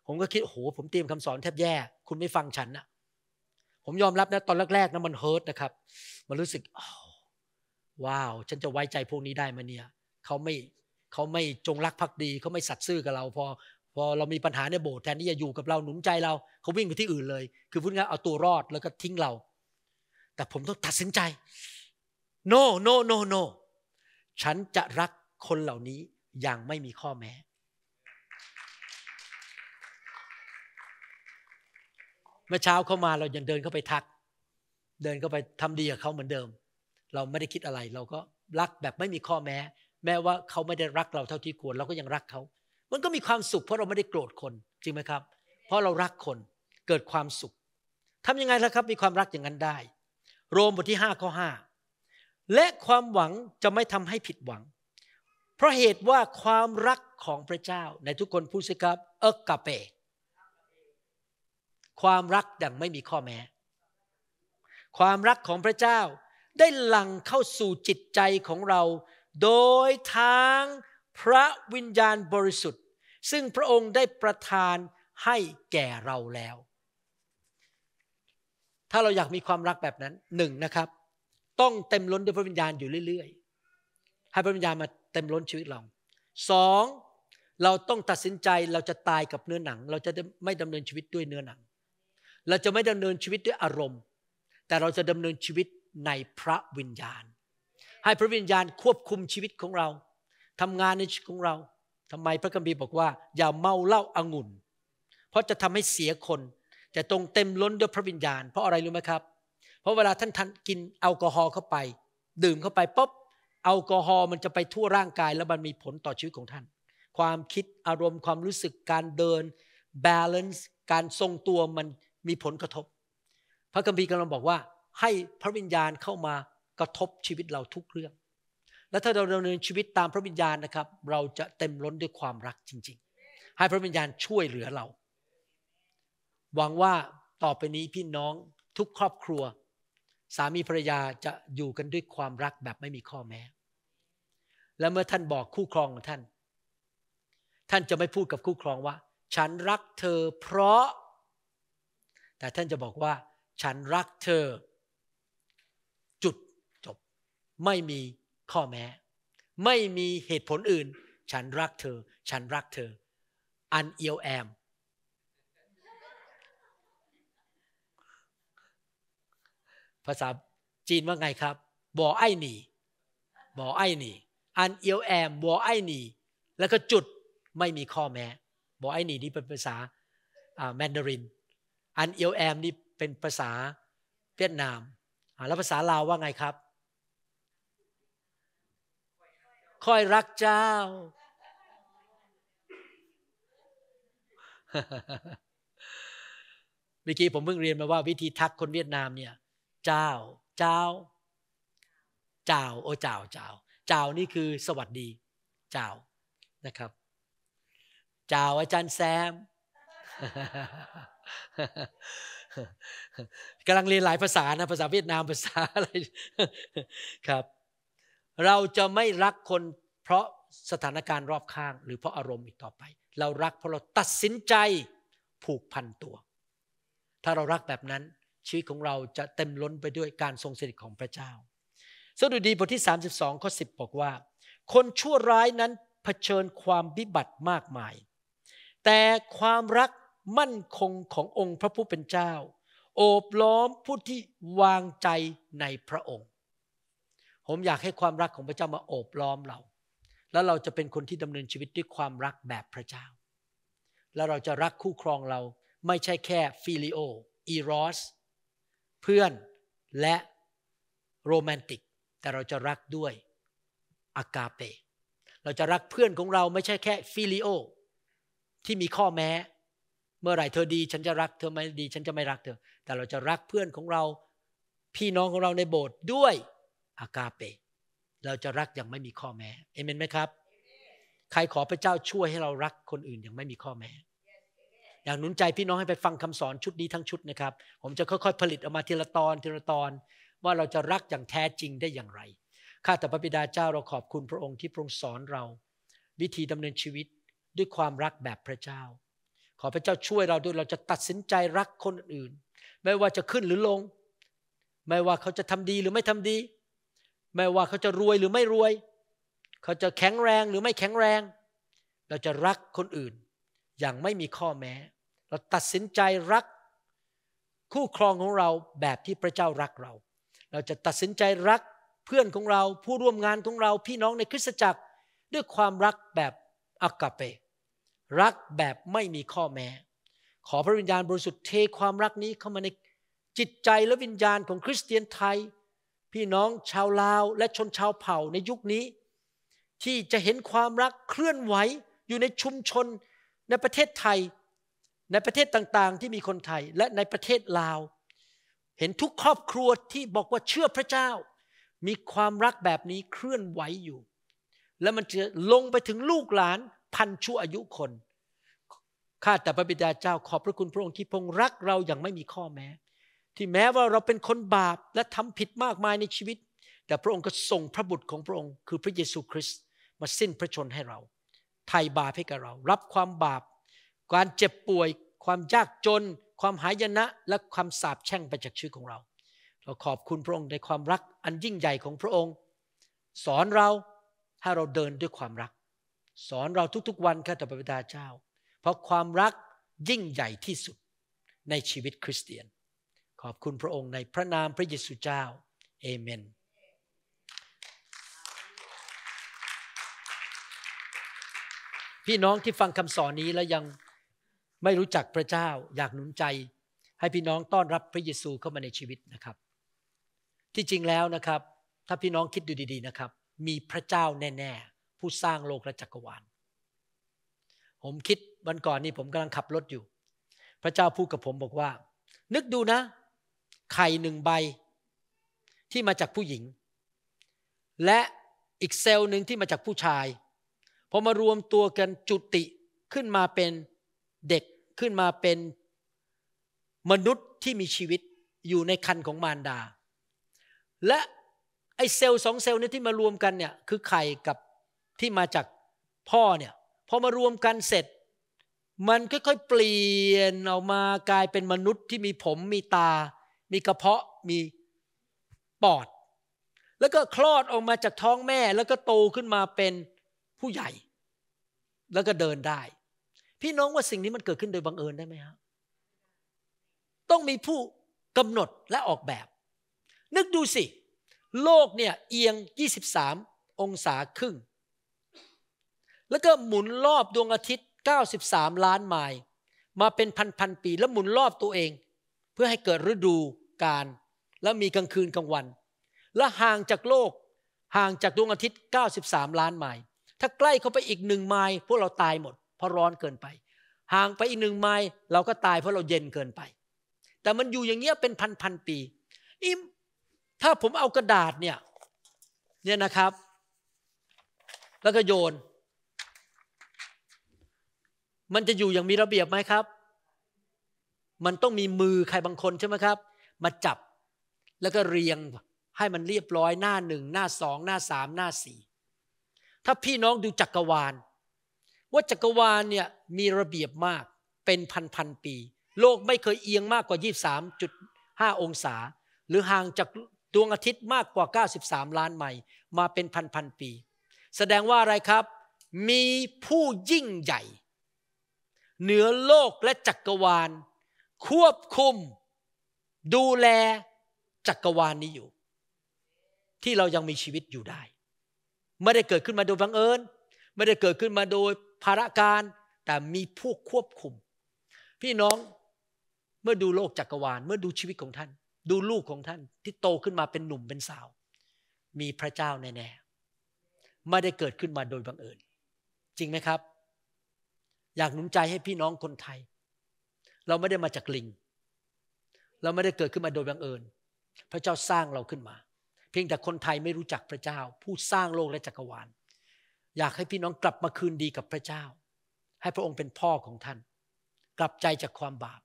ผมก็คิด โอ้โห ผมเตรียมคำสอนแทบแย่ คุณไม่ฟังฉันนะผมยอมรับนะตอนแรกๆนะมันเฮิร์ตนะครับ มันรู้สึกว้าว ฉันจะไว้ใจพวกนี้ได้มาเนี่ย เขาไม่เขาไม่จงรักภักดีเขาไม่สัตย์ซื่อกับเรา พอพอเรามีปัญหาในโบสถ์แทนที่จะอยู่กับเราหนุนใจเรา เขาวิ่งไปที่อื่นเลย คือพูดง่ายเอาตัวรอดแล้วก็ทิ้งเราแต่ผมต้องตัดสินใจ no no no no ฉันจะรักคนเหล่านี้อย่างไม่มีข้อแม้เมื่อเช้าเข้ามาเรายังเดินเข้าไปทัก เดินเข้าไปทำดีกับเขาเหมือนเดิม เราไม่ได้คิดอะไร เราก็รักแบบไม่มีข้อแม้ แม้ว่าเขาไม่ได้รักเราเท่าที่ควร เราก็ยังรักเขา มันก็มีความสุขเพราะเราไม่ได้โกรธคน จริงไหมครับ เพราะเรารักคนเกิดความสุข ทำยังไงล่ะครับ มีความรักอย่างนั้นได้โรมบทที่5ข้อ5และความหวังจะไม่ทำให้ผิดหวังเพราะเหตุว่าความรักของพระเจ้าในทุกคนพูดสิครับเอกกาเป ความรักดังไม่มีข้อแม้ ความรักของพระเจ้าได้หลั่งเข้าสู่จิตใจของเรา โดยทางพระวิญญาณบริสุทธิ์ซึ่งพระองค์ได้ประทานให้แก่เราแล้วถ้าเราอยากมีความรักแบบนั้นหนึ่งนะครับ ต้องเต็มล้นด้วยพระวิญญาณอยู่เรื่อย ๆ ให้พระวิญญาณมาเต็มล้นชีวิตเราสองเราต้องตัดสินใจเราจะตายกับเนื้อหนัง เราจะไม่ดำเนินชีวิตด้วยเนื้อหนัง เราจะไม่ดำเนินชีวิตด้วยอารมณ์ แต่เราจะดำเนินชีวิตในพระวิญญาณ ให้พระวิญญาณควบคุมชีวิตของเรา ทำงานในชีวิตของเรา ทำไมพระคัมภีร์บอกว่า อย่าเมาเหล้าอางุ่นเพราะจะทำให้เสียคนแต่ตรงเต็มล้นด้วยพระวิญญาณเพราะอะไรรู้ไหมครับ เพราะเวลาท่านทานกินแอลกอฮอล์เข้าไป ดื่มเข้าไปปุ๊บแอลกอฮอล์มันจะไปทั่วร่างกาย แล้วมันมีผลต่อชีวิตของท่าน ความคิดอารมณ์ความรู้สึกการเดินบาลานซ์การทรงตัวมันมีผลกระทบ พระคัมภีร์กำลังบอกว่า ให้พระวิญญาณเข้ามากระทบชีวิตเราทุกเรื่อง และถ้าเราดำเนินชีวิตตามพระวิญญาณนะครับเราจะเต็มล้นด้วยความรักจริง ๆ ให้พระวิญญาณช่วยเหลือเราหวังว่าต่อไปนี้พี่น้องทุกครอบครัว สามีภรรยาจะอยู่กันด้วยความรักแบบไม่มีข้อแม้ และเมื่อท่านบอกคู่ครองของท่าน ท่านจะไม่พูดกับคู่ครองว่าฉันรักเธอเพราะ แต่ท่านจะบอกว่า ฉันรักเธอ จุดจบ ไม่มีข้อแม้ ไม่มีเหตุผลอื่น ฉันรักเธอ ฉันรักเธอ อันเอียวแอมภาษาจีนว่าไงครับ บอไอหนีบอไอหนีอันเอียวแอมบอไอหนีแล้วก็จุดไม่มีข้อแม้ บอไอหนีนี่เป็นภาษาแมนดาริน อันเอียวแอมนี่เป็นภาษาเวียดนาม แล้วภาษาลาวว่าไงครับ ค่อยรักเจ้าเมื่อกี้ผมเพิ่งเรียนมาว่าวิธีทักคนเวียดนามเนี่ยเจ้า เจ้าเจ้าโอเจ้า เจ้า เจ้านี่คือสวัสดี เจ้านะครับ เจ้าอาจารย์แซมกำลังเรียนหลายภาษานะภาษาเวียดนามภาษาอะไรครับ เราจะไม่รักคนเพราะสถานการณ์รอบข้าง หรือเพราะอารมณ์อีกต่อไป เรารักเพราะเราตัดสินใจผูกพันตัว ถ้าเรารักแบบนั้นชีวิตของเราจะเต็มล้นไปด้วยการทรงสถิตของพระเจ้า สดุดีบทที่ 32ข้อ10บอกว่าคนชั่วร้ายนั้นเผชิญความบิบัติมากมาย แต่ความรักมั่นคงขององค์พระผู้เป็นเจ้า โอบล้อมผู้ที่วางใจในพระองค์ ผมอยากให้ความรักของพระเจ้ามาโอบล้อมเรา แล้วเราจะเป็นคนที่ดำเนินชีวิตด้วยความรักแบบพระเจ้า แล้วเราจะรักคู่ครองเราไม่ใช่แค่ฟิลิโอ อีรอสเพื่อนและโรแมนติก แต่เราจะรักด้วยอากาเป เราจะรักเพื่อนของเราไม่ใช่แค่ฟิลิโอ ที่มีข้อแม้ เมื่อไหร่เธอดีฉันจะรักเธอไม่ดีฉันจะไม่รักเธอ แต่เราจะรักเพื่อนของเรา พี่น้องของเราในโบสถ์ด้วยอากาเป เราจะรักอย่างไม่มีข้อแม้เอเมนไหมครับ ใครขอพระเจ้าช่วยให้เรารักคนอื่นอย่างไม่มีข้อแม้อยากหนุนใจพี่น้องให้ไปฟังคำสอนชุดนี้ทั้งชุดนะครับ ผมจะค่อยๆ ผลิตออกมาทีละตอนทีละตอน ว่าเราจะรักอย่างแท้จริงได้อย่างไร ข้าแต่พระบิดาเจ้าเราขอบคุณพระองค์ที่พระองค์สอนเรา วิธีดำเนินชีวิตด้วยความรักแบบพระเจ้า ขอพระเจ้าช่วยเราด้วยเราจะตัดสินใจรักคนอื่น ไม่ว่าจะขึ้นหรือลงไม่ว่าเขาจะทำดีหรือไม่ทำดีไม่ว่าเขาจะรวยหรือไม่รวย เขาจะแข็งแรงหรือไม่แข็งแรง เราจะรักคนอื่นอย่างไม่มีข้อแม้ เราตัดสินใจรัก คู่ครองของเราแบบที่พระเจ้ารักเรา เราจะตัดสินใจรักเพื่อนของเรา ผู้ร่วมงานของเราพี่น้องในคริสตจักรด้วยความรักแบบอากาเปรักแบบไม่มีข้อแม้ ขอพระวิญญาณบริสุทธิ์เทความรักนี้เข้ามาในจิตใจและวิญญาณของคริสเตียนไทย พี่น้องชาวลาวและชนชาวเผ่าในยุคนี้ ที่จะเห็นความรักเคลื่อนไหวอยู่ในชุมชนในประเทศไทยในประเทศต่างๆที่มีคนไทยและในประเทศลาว เห็นทุกครอบครัวที่บอกว่าเชื่อพระเจ้ามีความรักแบบนี้เคลื่อนไหวอยู่ และมันจะลงไปถึงลูกหลาน พันชั่วอายุคนข้าแต่พระบิดาเจ้าขอบพระคุณพระองค์ที่พงรักเราอย่างไม่มีข้อแม้ ที่แม้ว่าเราเป็นคนบาปและทำผิดมากมายในชีวิต แต่พระองค์ก็ส่งพระบุตรของพระองค์ คือพระเยซูคริสต์มาสิ้นพระชนให้เราไถ่บาปให้กับเรา รับความบาป การเจ็บป่วย ความยากจน ความหายนะ และความสาปแช่งไปจากชีวอของเรา เราขอบคุณพระองค์ในความรักอันยิ่งใหญ่ของพระองค์ สอนเราให้เราเดินด้วยความรัก สอนเราทุกๆ วันข้าแต่พระบิดาเจ้า เพราะความรักยิ่งใหญ่ที่สุดในชีวิตคริสเตียน ขอบคุณพระองค์ในพระนามพระเยซูเจ้า เอเมนพี่น้องที่ฟังคำสอนนี้แล้วยังไม่รู้จักพระเจ้าอยากหนุนใจ ให้พี่น้องต้อนรับพระเยซูเข้ามาในชีวิตนะครับ ที่จริงแล้วนะครับ ถ้าพี่น้องคิดดูดี ๆนะครับ มีพระเจ้าแน่ ๆ ผู้สร้างโลกและจักรวาล ผมคิดวันก่อนนี้ผมกำลังขับรถอยู่ พระเจ้าพูดกับผมบอกว่า นึกดูนะไข่หนึ่งใบที่มาจากผู้หญิง และอีกเซลล์หนึ่งที่มาจากผู้ชายพอมารวมตัวกันจุติขึ้นมาเป็นเด็กขึ้นมาเป็นมนุษย์ที่มีชีวิตอยู่ในคันของมารดา และไอเซลล์สองเซลล์นี้ที่มารวมกันเนี่ยคือไข่กับที่มาจากพ่อเนี่ยพอมารวมกันเสร็จ มันค่อยๆเปลี่ยนออกมากลายเป็นมนุษย์ที่มีผมมีตา มีกระเพาะมีปอด แล้วก็คลอดออกมาจากท้องแม่แล้วก็โตขึ้นมาเป็นผู้ใหญ่แล้วก็เดินได้ พี่น้องว่าสิ่งนี้มันเกิดขึ้นโดยบังเอิญได้ไหมครับต้องมีผู้กำหนดและออกแบบ นึกดูสิ โลกเนี่ย เอียง 23 องศาครึ่งแล้วก็หมุนรอบดวงอาทิตย์ 93 ล้านไมล์มาเป็นพันๆปี แล้วหมุนรอบตัวเอง เพื่อให้เกิดฤดูกาลและมีกลางคืนกลางวัน และห่างจากโลกห่างจากดวงอาทิตย์ 93 ล้านไมล์ถ้าใกล้เข้าไปอีกหนึ่งไมล์พวกเราตายหมด เพราะร้อนเกินไปห่างไปอีกหนึ่งไมล์เราก็ตาย เพราะเราเย็นเกินไป แต่มันอยู่อย่างเงี้ยเป็นพันพันปีอิมถ้าผมเอากระดาษเนี่ยเนี่ยนะครับ แล้วก็โยน มันจะอยู่อย่างมีระเบียบไหมครับ มันต้องมีมือใครบางคนใช่ไหมครับ มาจับแล้วก็เรียงให้มันเรียบร้อยหน้าหนึ่งหน้าสองหน้าสามหน้าสี่ถ้าพี่น้องดูจักรวาล ว่าจักรวาลเนี่ยมีระเบียบมากเป็นพันพันปี โลกไม่เคยเอียงมากกว่า 23.5 องศา หรือห่างจากดวงอาทิตย์มากกว่า 93 ล้านไมล์มาเป็นพันพันปี แสดงว่าอะไรครับ มีผู้ยิ่งใหญ่ เหนือโลกและจักรวาล ควบคุมดูแลจักรวาลนี้อยู่ ที่เรายังมีชีวิตอยู่ได้ไม่ได้เกิดขึ้นมาโดยบังเอิญ ไม่ได้เกิดขึ้นมาโดยภารการ แต่มีผู้ควบคุม พี่น้องเมื่อดูโลกจักรวาลเมื่อดูชีวิตของท่าน ดูลูกของท่านที่โตขึ้นมาเป็นหนุ่มเป็นสาว มีพระเจ้าแน่ ๆ ไม่ได้เกิดขึ้นมาโดยบังเอิญ จริงไหมครับ อยากหนุนใจให้พี่น้องคนไทย เราไม่ได้มาจากลิง เราไม่ได้เกิดขึ้นมาโดยบังเอิญ พระเจ้าสร้างเราขึ้นมาเพียงแต่คนไทยไม่รู้จักพระเจ้า ผู้สร้างโลกและจักรวาล อยากให้พี่น้องกลับมาคืนดีกับพระเจ้า ให้พระองค์เป็นพ่อของท่าน กลับใจจากความบาป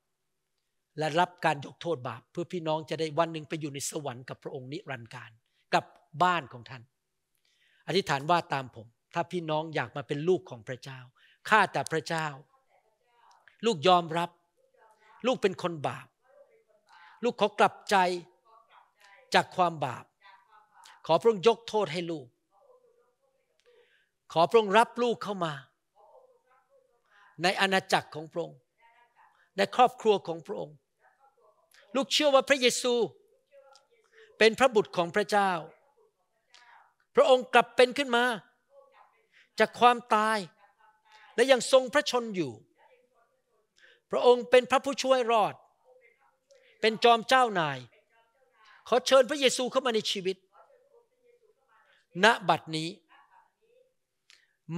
และรับการยกโทษบาป เพื่อพี่น้องจะได้วันหนึ่งไปอยู่ในสวรรค์กับพระองค์นิรันดร์การกับบ้านของท่านอธิษฐานว่าตามผม ถ้าพี่น้องอยากมาเป็นลูกของพระเจ้าข้าแต่พระเจ้า ลูกยอมรับ ลูกเป็นคนบาปลูกขอกลับใจจากความบาปขอพระองค์ยกโทษให้ลูก ขอพระองค์รับลูกเข้ามา ในอาณาจักรของพระองค์ ในครอบครัวของพระองค์ ลูกเชื่อว่าพระเยซูเป็นพระบุตรของพระเจ้า พระองค์กลับเป็นขึ้นมาจากความตาย และยังทรงพระชนอยู่ พระองค์เป็นพระผู้ช่วยรอด เป็นจอมเจ้านาย ขอเชิญพระเยซูเข้ามาในชีวิตณบัดนี้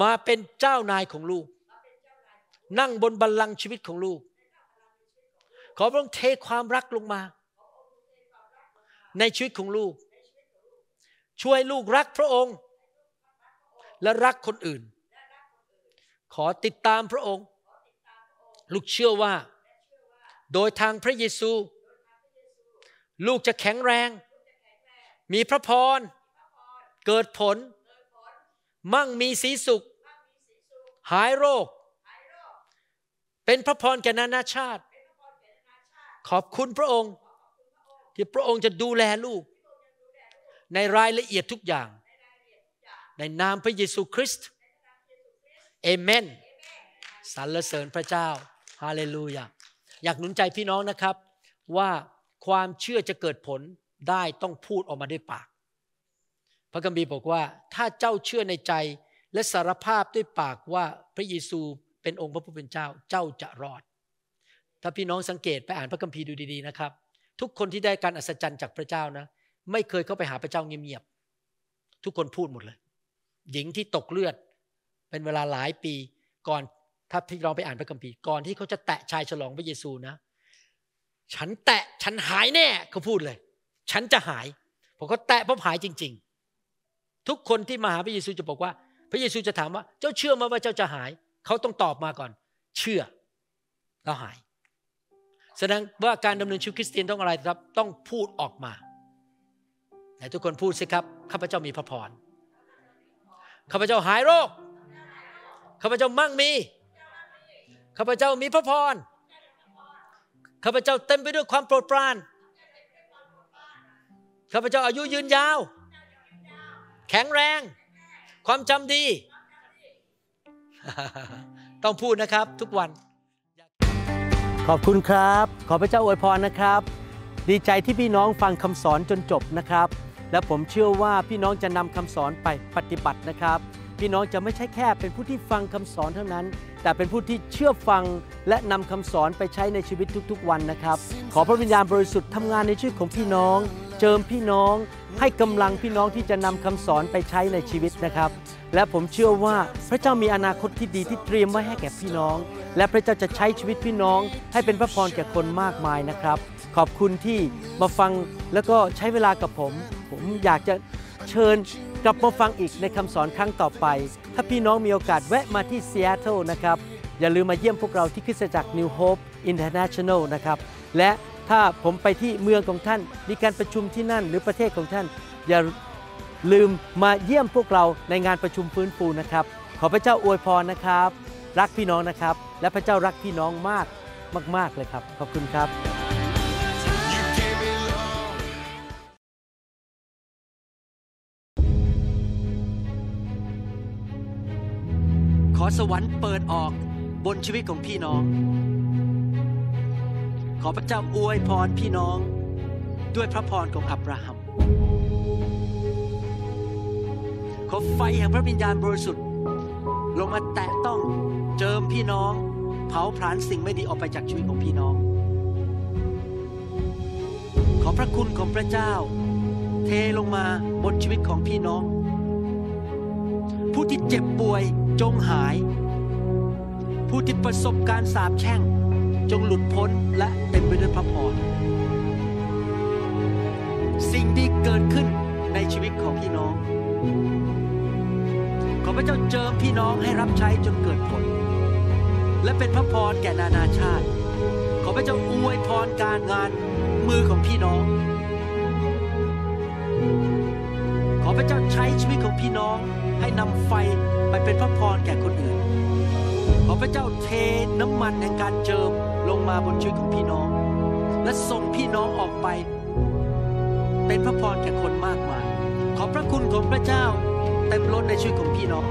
มาเป็นเจ้านายของลูก นั่งบนบัลลังก์ชีวิตของลูก ขอพระองค์เทความรักลงมา ในชีวิตของลูก ช่วยลูกรักพระองค์ และรักคนอื่น ขอติดตามพระองค์ ลูกเชื่อว่า โดยทางพระเยซู ลูกจะแข็งแรงมีพระพรเกิดผลมั่งมีสีสุข หายโรค เป็นพระพรแก่นานาชาติ ขอบคุณพระองค์ ที่พระองค์จะดูแลลูกในรายละเอียดทุกอย่าง ในนามพระเยซูคริสต์เอเมนสรรเสริญพระเจ้าฮาเลลูยาอยากหนุนใจพี่น้องนะครับว่าความเชื่อจะเกิดผลได้ต้องพูดออกมาด้วยปากพระคัมภีร์บอกว่าถ้าเจ้าเชื่อในใจและสารภาพด้วยปากว่าพระเยซูเป็นองค์พระผู้เป็นเจ้าเจ้าจะรอด ถ้าพี่น้องสังเกตไปอ่านพระคัมภีร์ดูดีๆนะครับ ทุกคนที่ได้การอัศจรรย์จากพระเจ้านะไม่เคยเข้าไปหาพระเจ้าเงียบๆทุกคนพูดหมดเลย หญิงที่ตกเลือดเป็นเวลาหลายปีก่อน ถ้าพี่น้องไปอ่านพระคัมภีร์ก่อนที่เขาจะแตะชายฉลองพระเยซูนะฉันแตะฉันหายแน่เขาพูดเลย ฉันจะหายผมก็แตะพบหายจริง ๆทุกคนที่มาหาพระเยซูจะบอกว่า พระเยซูจะถามว่า เจ้าเชื่อไหมว่าเจ้าจะหาย เขาต้องตอบมาก่อน เชื่อแล้วหายแสดงว่าการดำเนินชีวิตคริสเตียนต้องอะไรครับ ต้องพูดออกมาไหนทุกคนพูดสิครับข้าพเจ้ามีพระพรข้าพเจ้าหายโรคข้าพเจ้ามั่งมีข้าพเจ้ามีพระพรข้าพเจ้าเต็มไปด้วยความโปรดปรานข้าพเจ้าอายุยืนยาวแข็งแรง ความจำดี ต้องพูดนะครับทุกวัน ขอบคุณครับ ขอพระเจ้าอวยพรนะครับ ดีใจที่พี่น้องฟังคำสอนจนจบนะครับ และผมเชื่อว่าพี่น้องจะนำคำสอนไปปฏิบัตินะครับ พี่น้องจะไม่ใช่แค่เป็นผู้ที่ฟังคำสอนเท่านั้น แต่เป็นผู้ที่เชื่อฟังและนำคำสอนไปใช้ในชีวิตทุกๆ วันนะครับขอพระวิญญาณบริสุทธิ์ทำงานในชีวิตของพี่น้องเจิมพี่น้องให้กำลังพี่น้องที่จะนำคำสอนไปใช้ในชีวิตนะครับ และผมเชื่อว่าพระเจ้ามีอนาคตที่ดีที่เตรียมไว้ให้แก่พี่น้อง และพระเจ้าจะใช้ชีวิตพี่น้องให้เป็นพระพรแก่คนมากมายนะครับ ขอบคุณที่มาฟังแล้วก็ใช้เวลากับผม ผมอยากจะเชิญกลับมาฟังอีกในคำสอนครั้งต่อไป ถ้าพี่น้องมีโอกาสแวะมาที่ซีแอตเทิลนะครับอย่าลืมมาเยี่ยมพวกเราที่คริสตจักร New Hope International นะครับและถ้าผมไปที่เมืองของท่านมีการประชุมที่นั่นหรือประเทศของท่าน อย่าลืมมาเยี่ยมพวกเราในงานประชุมฟื้นฟูนะครับ ขอพระเจ้าอวยพรนะครับ รักพี่น้องนะครับ และพระเจ้ารักพี่น้องมากมากๆเลยครับ ขอบคุณครับ ขอสวรรค์เปิดออกบนชีวิตของพี่น้องขอพระเจ้าอวยพรพี่น้องด้วยพระพรของอับราฮัมขอไฟแห่งพระวิญญาณบริสุทธิ์ลงมาแตะต้องเจิมพี่น้อง เผาผลาญสิ่งไม่ดีออกไปจากชีวิตของพี่น้อง ขอพระคุณของพระเจ้า เทลงมาบนชีวิตของพี่น้อง ผู้ที่เจ็บป่วยจงหาย ผู้ที่ประสบการสาบแช่งจงหลุดพ้นและเต็มไปด้วยพระพร สิ่งดีเกิดขึ้นในชีวิตของพี่น้อง ขอพระเจ้าเจิมพี่น้องให้รับใช้จนเกิดผล และเป็นพระพรแก่นานาชาติ ขอพระเจ้าอวยพรการงานมือของพี่น้อง ขอพระเจ้าใช้ชีวิตของพี่น้องให้นำไฟไปเป็นพระพรแก่คนอื่น ขอพระเจ้าเทน้ำมันแห่งการเจิมลงมาบนชีวิตของพี่น้อง และส่งพี่น้องออกไป เป็นพระพรแก่คนมากมาย ขอพระคุณของพระเจ้าเต็มล้นในชีวิตของพี่น้อง